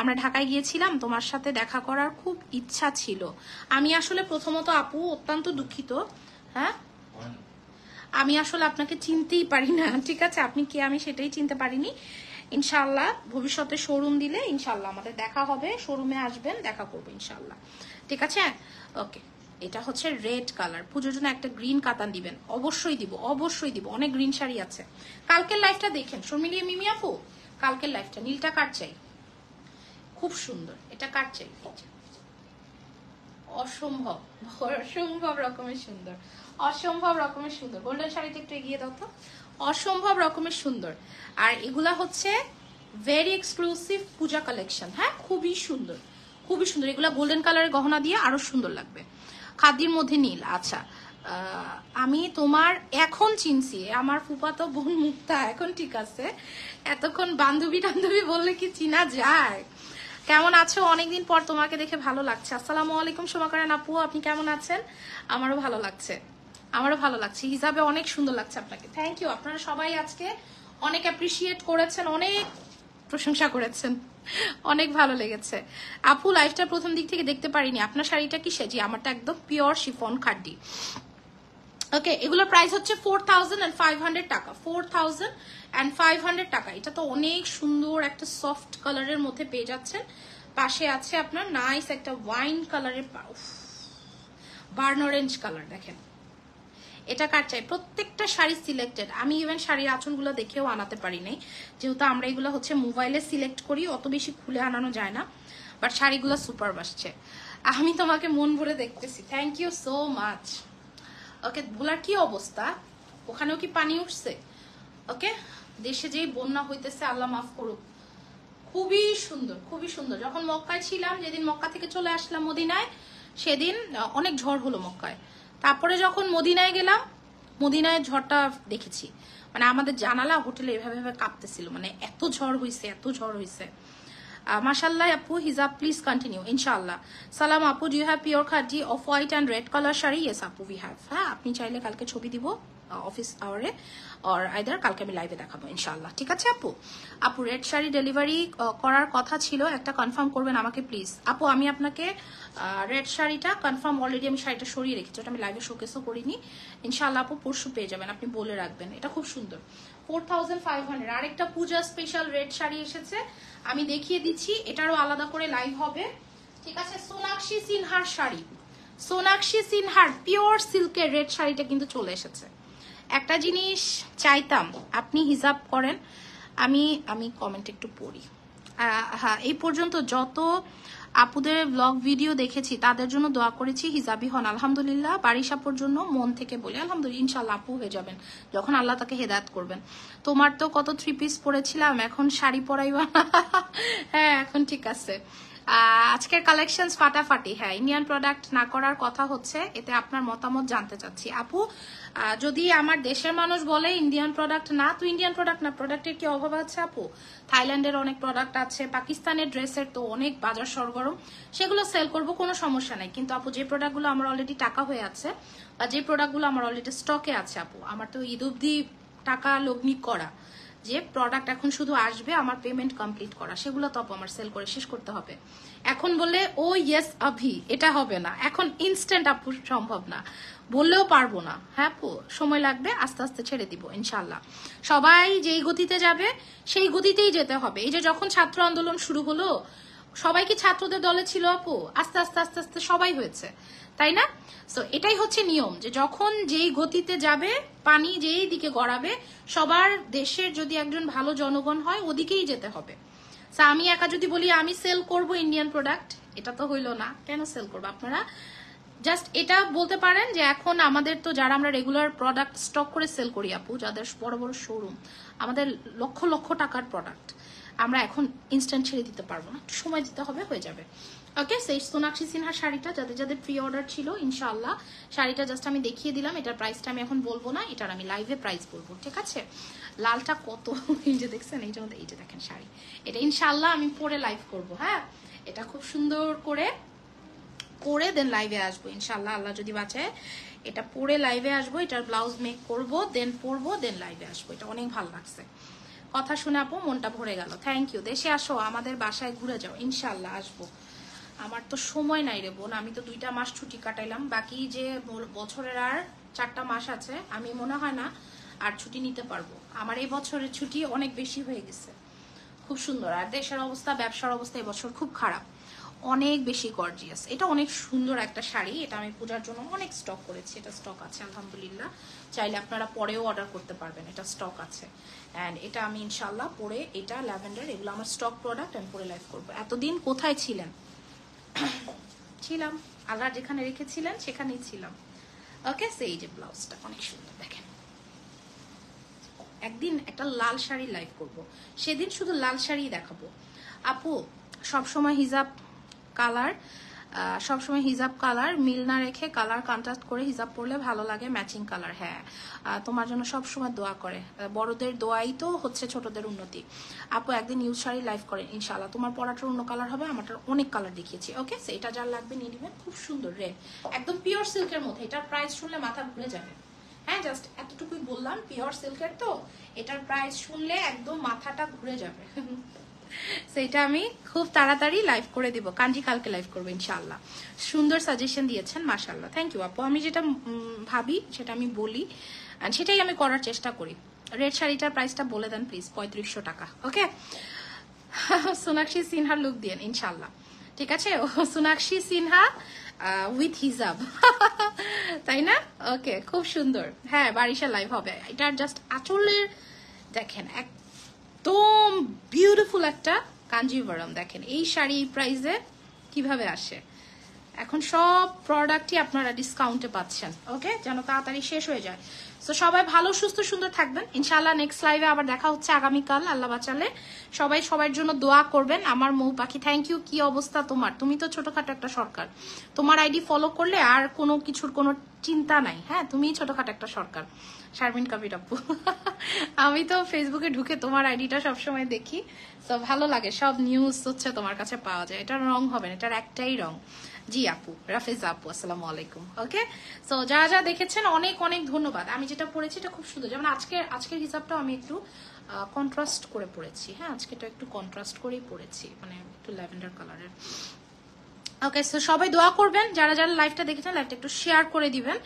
আমরা ঢাকায় গিয়েছিলাম তোমার সাথে দেখা করার খুব ইচ্ছা ছিল আমি আসলে প্রথমত আপু অত্যন্ত দুঃখিত হ্যাঁ আমি আসলে আপনাকে চিনতেই পারি না ঠিক আছে আপনি কে আমি সেটাই চিনতে পারিনি ইনশাল্লাহ ভবিষ্যতে শোরুম দিলে ইনশাল্লাহ আমাদের দেখা হবে শোরুমে আসবেন দেখা করবো ইনশাল্লাহ ঠিক আছে ওকে এটা হচ্ছে রেড কালার পুজোর জন্য একটা গ্রিন কাতান দিবেন অবশ্যই দিব অবশ্যই দিব অনেক গ্রিন শাড়ি আছে কালকের লাইফটা দেখেন শর্মিলিয়া মিমি আপু কালকের লাইফটা নীলটা কার চাই খুব সুন্দর এটা কার চাই অসম্ভব অসম্ভব রকমের সুন্দর অসম্ভব রকমের সুন্দর গোল্ডেন শাড়িতে একটু এগিয়ে দাও তো অসম্ভব রকমের সুন্দর আর এগুলা হচ্ছে ভেরি এক্সক্লুসিভ পূজা কালেকশন হ্যাঁ খুবই সুন্দর খুবই সুন্দর এগুলা গোল্ডেন কালারের গহনা দিয়ে আরো সুন্দর লাগবে খাদির মধ্যে নীল আচ্ছা আমি তোমার এখন চিনছি আমার ফুপাতো বোন মুক্তা এখন ঠিক আছে এতক্ষণ বান্ধবী টান্ধবী বললে কি চিনা যায় কেমন আছো অনেকদিন পর তোমাকে দেখে ভালো লাগছে আসসালামু আলাইকুম সোমাকরেন আপু আপনি কেমন আছেন আমারও ভালো লাগছে আমারও ভালো লাগছে হিসাবে অনেক সুন্দর লাগছে আপনাকে থ্যাংক ইউ আপনারা সবাই আজকে অনেক অ্যাপ্রিসিয়েট করেছেন অনেক প্রশংসা করেছেন অনেক ভালো লেগেছে আপু লাইফটা প্রথম দিক থেকে দেখতে পারিনি আপনার শাড়িটা কি সেজি আমারটা একদম পিওর শিফন খাড্ডি ওকে এগুলোর প্রাইস হচ্ছে four thousand and five hundred টাকা four thousand and five hundred টাকা এটা তো অনেক সুন্দর একটা সফট কালারের মধ্যে পেয়ে যাচ্ছেন পাশে আছে আপনার নাইস একটা ওয়াইন কালারের বার্ন অরেঞ্জ কালার দেখেন এটা কার চাই প্রত্যেকটা শাড়ি সিলেক্টেড আমি ইভেন শাড়ির আঁচলগুলো দেখেও আনাতে পারি নাই যেহেতু আমরা এগুলো হচ্ছে মোবাইলে সিলেক্ট করি অত বেশি খুলে আনানো যায় না বাট শাড়িগুলো সুপার বাসছে আমি তোমাকে মন ভরে দেখতেছি thank you so much okay ভোলার কি অবস্থা ওখানেও কি পানি উঠছে ওকে দেশে যেই বন্যা হইতেছে আল্লাহ মাফ করুক খুবই সুন্দর খুবই সুন্দর যখন মক্কায় ছিলাম যেদিন মক্কা থেকে চলে আসলাম মদিনায় সেদিন অনেক ঝড় হলো মক্কায় তারপরে যখন মদিনায় গেলাম মদিনায় ঝড়টা দেখেছি মানে আমাদের জানালা হোটেলে এভাবে এভাবে কাঁপতেছিল মানে এত ঝড় হয়েছে এত ঝড় হয়েছে মাসাল্লাহ আপু হিজাব প্লিজ কন্টিনিউ ইনশাল্লাহ সালাম আপু ডু হ্যাভ পিওর খাটি of white and red colour sari yes আপু উই হ্যাভ হ্যাঁ আপনি চাইলে কালকে ছবি দিব অফিস আওয়ারে অর আইদার কালকে আমি লাইভে দেখাবো ইনশাল্লাহ ঠিক আছে আপু আপু রেড শাড়ি ডেলিভারি uh, করার কথা ছিল একটা কনফার্ম করবেন আমাকে প্লিজ আপু আমি আপনাকে রেড uh, শাড়িটা কনফার্ম অলরেডি আমি শাড়িটা সরিয়ে রেখেছি ওটা আমি লাইভে শোকেসও করিনি ইনশাল্লাহ আপু পরশু পেয়ে যাবেন আপনি বলে রাখবেন এটা খুব সুন্দর ফোর থাউজেন্ড ফাইভ হান্ড্রেড আরেকটা পূজা স্পেশাল রেড শাড়ি এসেছে আমি দেখিয়ে দিচ্ছি এটারও আলাদা করে লাইভ হবে ঠিক আছে সোনাক্ষী সিনহার শাড়ি সোনাক্ষী সিনহার পিওর সিল্কের রেড শাড়িটা কিন্তু চলে এসেছে একটা জিনিস চাইতাম আপনি হিসাব করেন আমি আমি কমেন্ট একটু পড়ি হ্যাঁ এই পর্যন্ত যত আপুদের ব্লগ ভিডিও দেখেছি তাদের জন্য দোয়া করেছি হিজাবি হন আলহামদুলিল্লাহ বাড়ি সাপোর জন্য মন থেকে বলি আলহামদুলিল্লাহ ইনশাল্লাহ আপু হয়ে যাবেন যখন আল্লাহ তাকে হেদায়ত করবেন তোমার তো কত থ্রি পিস পরেছিলাম এখন শাড়ি পরাইবা হ্যাঁ এখন ঠিক আছে আজকের কালেকশন ফাটাফাটি হ্যাঁ ইন্ডিয়ান প্রোডাক্ট না করার কথা হচ্ছে এতে আপনার মতামত জানতে চাচ্ছি আপু যদি আমার দেশের মানুষ বলে ইন্ডিয়ান প্রোডাক্ট না তো ইন্ডিয়ান প্রোডাক্ট না প্রোডাক্টের কি অভাব আছে আপু থাইল্যান্ডের অনেক প্রোডাক্ট আছে পাকিস্তানের ড্রেসের তো অনেক বাজার সরগরম সেগুলো সেল করব কোনো সমস্যা নাই কিন্তু আপু যে প্রোডাক্টগুলো আমার অলরেডি টাকা হয়ে আছে বা যে প্রোডাক্টগুলো আমার অলরেডি স্টকে আছে আপু আমার তো ঈদ অব্দি টাকা লগ্নি করা যে প্রোডাক্ট এখন শুধু আসবে আমার পেমেন্ট কমপ্লিট করা সেগুলো তো আমার সেল করে শেষ করতে হবে এখন বলে ও ইয়েস আভি এটা হবে না এখন ইনস্ট্যান্ট আপু সম্ভব না বললেও পারবো না হ্যাঁ আপু সময় লাগবে আস্তে আস্তে ছেড়ে দিব ইনশাল্লাহ সবাই যেই গতিতে যাবে সেই গতিতেই যেতে হবে এই যে যখন ছাত্র আন্দোলন শুরু হলো সবাই কি ছাত্রদের দলে ছিল আপু আস্তে আস্তে আস্তে আস্তে সবাই হয়েছে তাই না সো এটাই হচ্ছে নিয়ম যে যখন যেই গতিতে যাবে পানি যেই দিকে গড়াবে সবার দেশের যদি একজন ভালো জনগণ হয় ওদিকেই যেতে হবে আমি একা যদি বলি আমি সেল করব ইন্ডিয়ান প্রোডাক্ট এটা তো হইল না কেন সেল করবো আপনারা জাস্ট এটা বলতে পারেন যে এখন আমাদের তো যারা আমরা রেগুলার প্রোডাক্ট স্টক করে সেল করি আপু যাদের বড় বড় শোরুম আমাদের লক্ষ লক্ষ টাকার প্রোডাক্ট আমরা এখন ইনস্ট্যান্ট ছেড়ে দিতে পারবো না সময় দিতে হবে হয়ে যাবে ওকে সেই সোনাক্ষী সিনহার শাড়িটা যাদের যাদের প্রি অর্ডার ছিল ইনশাল্লাহ শাড়িটা জাস্ট আমি দেখিয়ে দিলাম এটার প্রাইসটা আমি এখন বলবো না এটার আমি লাইভে প্রাইস বলবো ঠিক আছে লালটা কত এই যে দেখছেন এইটার মধ্যে এইটা দেখেন শাড়ি এটা ইনশাল্লাহ আমি পরে লাইভ করব হ্যাঁ এটা খুব সুন্দর করে করে দেন লাইভে আসবো ইনশাল্লাহ আল্লাহ যদি বাঁচায় এটা পরে লাইভে আসবো এটার ব্লাউজ মেক করব দেন পরবো দেন লাইভে আসবো এটা অনেক ভালো লাগছে কথা শুনে আপু মনটা ভরে গেল থ্যাংক ইউ দেশে আসো আমাদের বাসায় ঘুরে যাও ইনশাল্লাহ আসবো আমার তো সময় নাই রে বোন আমি তো দুইটা মাস ছুটি কাটাইলাম বাকি যে বছরের আর চারটা মাস আছে আমি মনে হয় না আর ছুটি নিতে পারবো আমার এই বছরের ছুটি অনেক বেশি হয়ে গেছে খুব সুন্দর আর দেশের অবস্থা ব্যবসার অবস্থা এবছর খুব খারাপ অনেক বেশি গর্জিয়াস এটা অনেক সুন্দর একটা শাড়ি এটা আমি পূজার জন্য অনেক স্টক করেছি এটা স্টক আছে আলহামদুলিল্লাহ চাইলে আপনারা পরেও অর্ডার করতে পারবেন এটা স্টক আছে অ্যান্ড এটা আমি ইনশাল্লাহ পরে এটা ল্যাভেন্ডার এগুলো আমার স্টক প্রোডাক্ট আমি পরে লাইভ করবো এতদিন কোথায় ছিলেন ছিলাম আল্লাহ যেখানে রেখেছিলেন সেখানেই ছিলাম ওকে সেই এই যে ব্লাউজটা অনেক সুন্দর দেখেন একদিন একটা লাল শাড়ি লাইভ করব। সেদিন শুধু লাল শাড়ি দেখাবো আপু সবসময় হিজাব কালার সবসময় হিজাব কালার মিল না রেখে কালার কন্ট্রাস্ট করে হিজাব পরলে ভালো লাগে ম্যাচিং কালার হ্যাঁ তোমার জন্য সবসময় দোয়া করে বড়দের দোয়াই তো হচ্ছে ছোটদের উন্নতি আপু একদিন ইউজ শাড়ি লাইভ করেন ইনশাল্লাহ তোমার পড়াটার অন্য কালার হবে আমারটার অনেক কালার দেখিয়েছি ওকে এটা যার লাগবে নিয়ে নেবেন খুব সুন্দর রেড একদম পিওর সিল্কের মধ্যে এটার প্রাইস শুনলে মাথা ঘুরে যাবে হ্যাঁ জাস্ট এতটুকুই বললাম পিওর সিল্কের তো এটার প্রাইস শুনলে একদম মাথাটা ঘুরে যাবে সেটা আমি খুব তাড়াতাড়ি লাইভ করে দেবো কাঞ্জি কালকে লাইভ করবো ইনশাল্লাহ সুন্দর সাজেশন দিয়েছেন মাসাল্লাহ থ্যাংক ইউ আপু আমি যেটা ভাবি সেটা আমি বলি সেটাই আমি করার চেষ্টা করি রেড শাড়িটার প্রাইসটা বলে দেন প্লিজ পঁয়ত্রিশশো টাকা ওকে সোনাক্ষী সিনহার লুক দিয়েন ইনশাল্লাহ ঠিক আছে ও সোনাক্ষী সিনহা উইথ হিজাব তাই না ওকে খুব সুন্দর হ্যাঁ বারিশা লাইভ হবে এটা জাস্ট আচলের দেখেন এক একদম বিউটিফুল একটা কাঞ্জিভরম দেখেন এই শাড়ি এই প্রাইসে কিভাবে আসে এখন সব প্রোডাক্টই আপনারা ডিসকাউন্টে পাচ্ছেন ওকে যেন তাড়াতাড়ি শেষ হয়ে যায় তো সবাই ভালো সুস্থ সুন্দর থাকবেন ইনশাল্লাহ নেক্সট লাইভে আবার দেখা হচ্ছে আগামীকাল আল্লাহ বাঁচালে সবাই সবার জন্য দোয়া করবেন আমার মৌ পাখি থ্যাংক ইউ কি অবস্থা তোমার তুমি তো ছোটখাটো একটা সরকার তোমার আইডি ফলো করলে আর কোনো কিছুর কোনো চিন্তা নাই হ্যাঁ তুমি ছোটখাটো একটা সরকার শারমিন কবির আপু আমি তো ফেসবুকে ঢুকে তোমার আইডিটা সবসময় দেখি তো ভালো লাগে সব নিউজ হচ্ছে তোমার কাছে পাওয়া যায় এটা রং হবে না এটার একটাই রং জি আপু রাফেজ আপু আসসালামু আলাইকুম ওকে সো যা যা দেখেছেন অনেক অনেক ধন্যবাদ আমি যেটা পড়েছি এটা খুব সুন্দর যেমন আজকে আজকের হিসাবটাও আমি একটু কন্ট্রাস্ট করে পড়েছি হ্যাঁ আজকে তো একটু কন্ট্রাস্ট করেই পড়েছি মানে একটু ল্যাভেন্ডার কালারের ওকে সো সবাই দোয়া করবেন যারা যারা লাইভটা দেখেছেন লাইভটা একটু শেয়ার করে দিবেন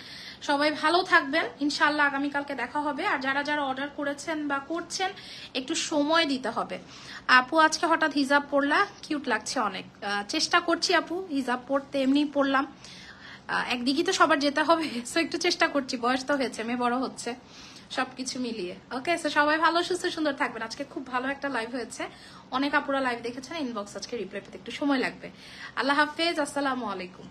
সবাই ভালো থাকবেন ইনশাল্লাহ আগামীকালকে দেখা হবে আর যারা যারা অর্ডার করেছেন বা করছেন একটু সময় দিতে হবে আপু আজকে হঠাৎ হিজাব পরলা কিউট লাগছে অনেক চেষ্টা করছি আপু হিজাব পরতে এমনি পড়লাম একদিকেই তো সবার যেতে হবে সো একটু চেষ্টা করছি বয়স তো হয়েছে মেয়ে বড় হচ্ছে সবকিছু মিলিয়ে ওকে সো সবাই ভালো সুস্থ সুন্দর থাকবেন আজকে খুব ভালো একটা লাইভ হয়েছে অনেক আপুরা লাইভ দেখেছেন ইনবক্স আজকে রিপ্লাই পেতে একটু সময় লাগবে আল্লাহ হাফেজ আসসালামু আলাইকুম